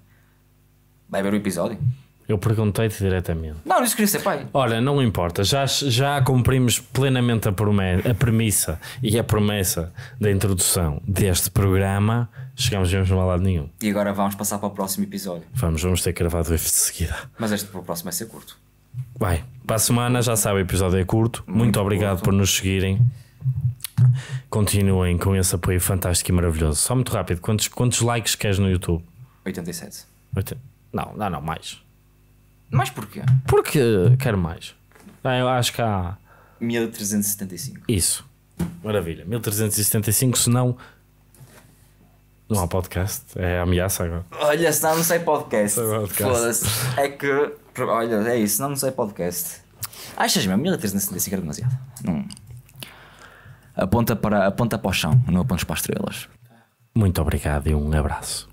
Vai ver o episódio? Eu perguntei-te diretamente. Não, disse que queria ser pai. Ora, não importa, já, já cumprimos plenamente a, promessa, a premissa e a promessa da introdução deste programa. Chegamos mesmo a lado nenhum. E agora vamos passar para o próximo episódio. Vamos, vamos ter gravado este de seguida. Mas este para o próximo vai ser curto. Vai, para a semana já sabe, o episódio é curto. Muito, Muito obrigado curto. por nos seguirem. Continuem com esse apoio fantástico e maravilhoso. Só muito rápido, quantos, quantos likes queres no YouTube? 87. Não, não, não, mais. Mas porquê? Porque quero mais. bem eu acho que há. 1375. Isso. Maravilha. 1375, se não. Não há podcast. É ameaça agora. Olha, se não, não sei podcast. podcast. Foda-se. É que. Olha, é isso, não, não sei podcast. Achas mesmo? 1375 era demasiado. Não. Aponta para, aponta para o chão, não apontes para as estrelas. Muito obrigado e um abraço.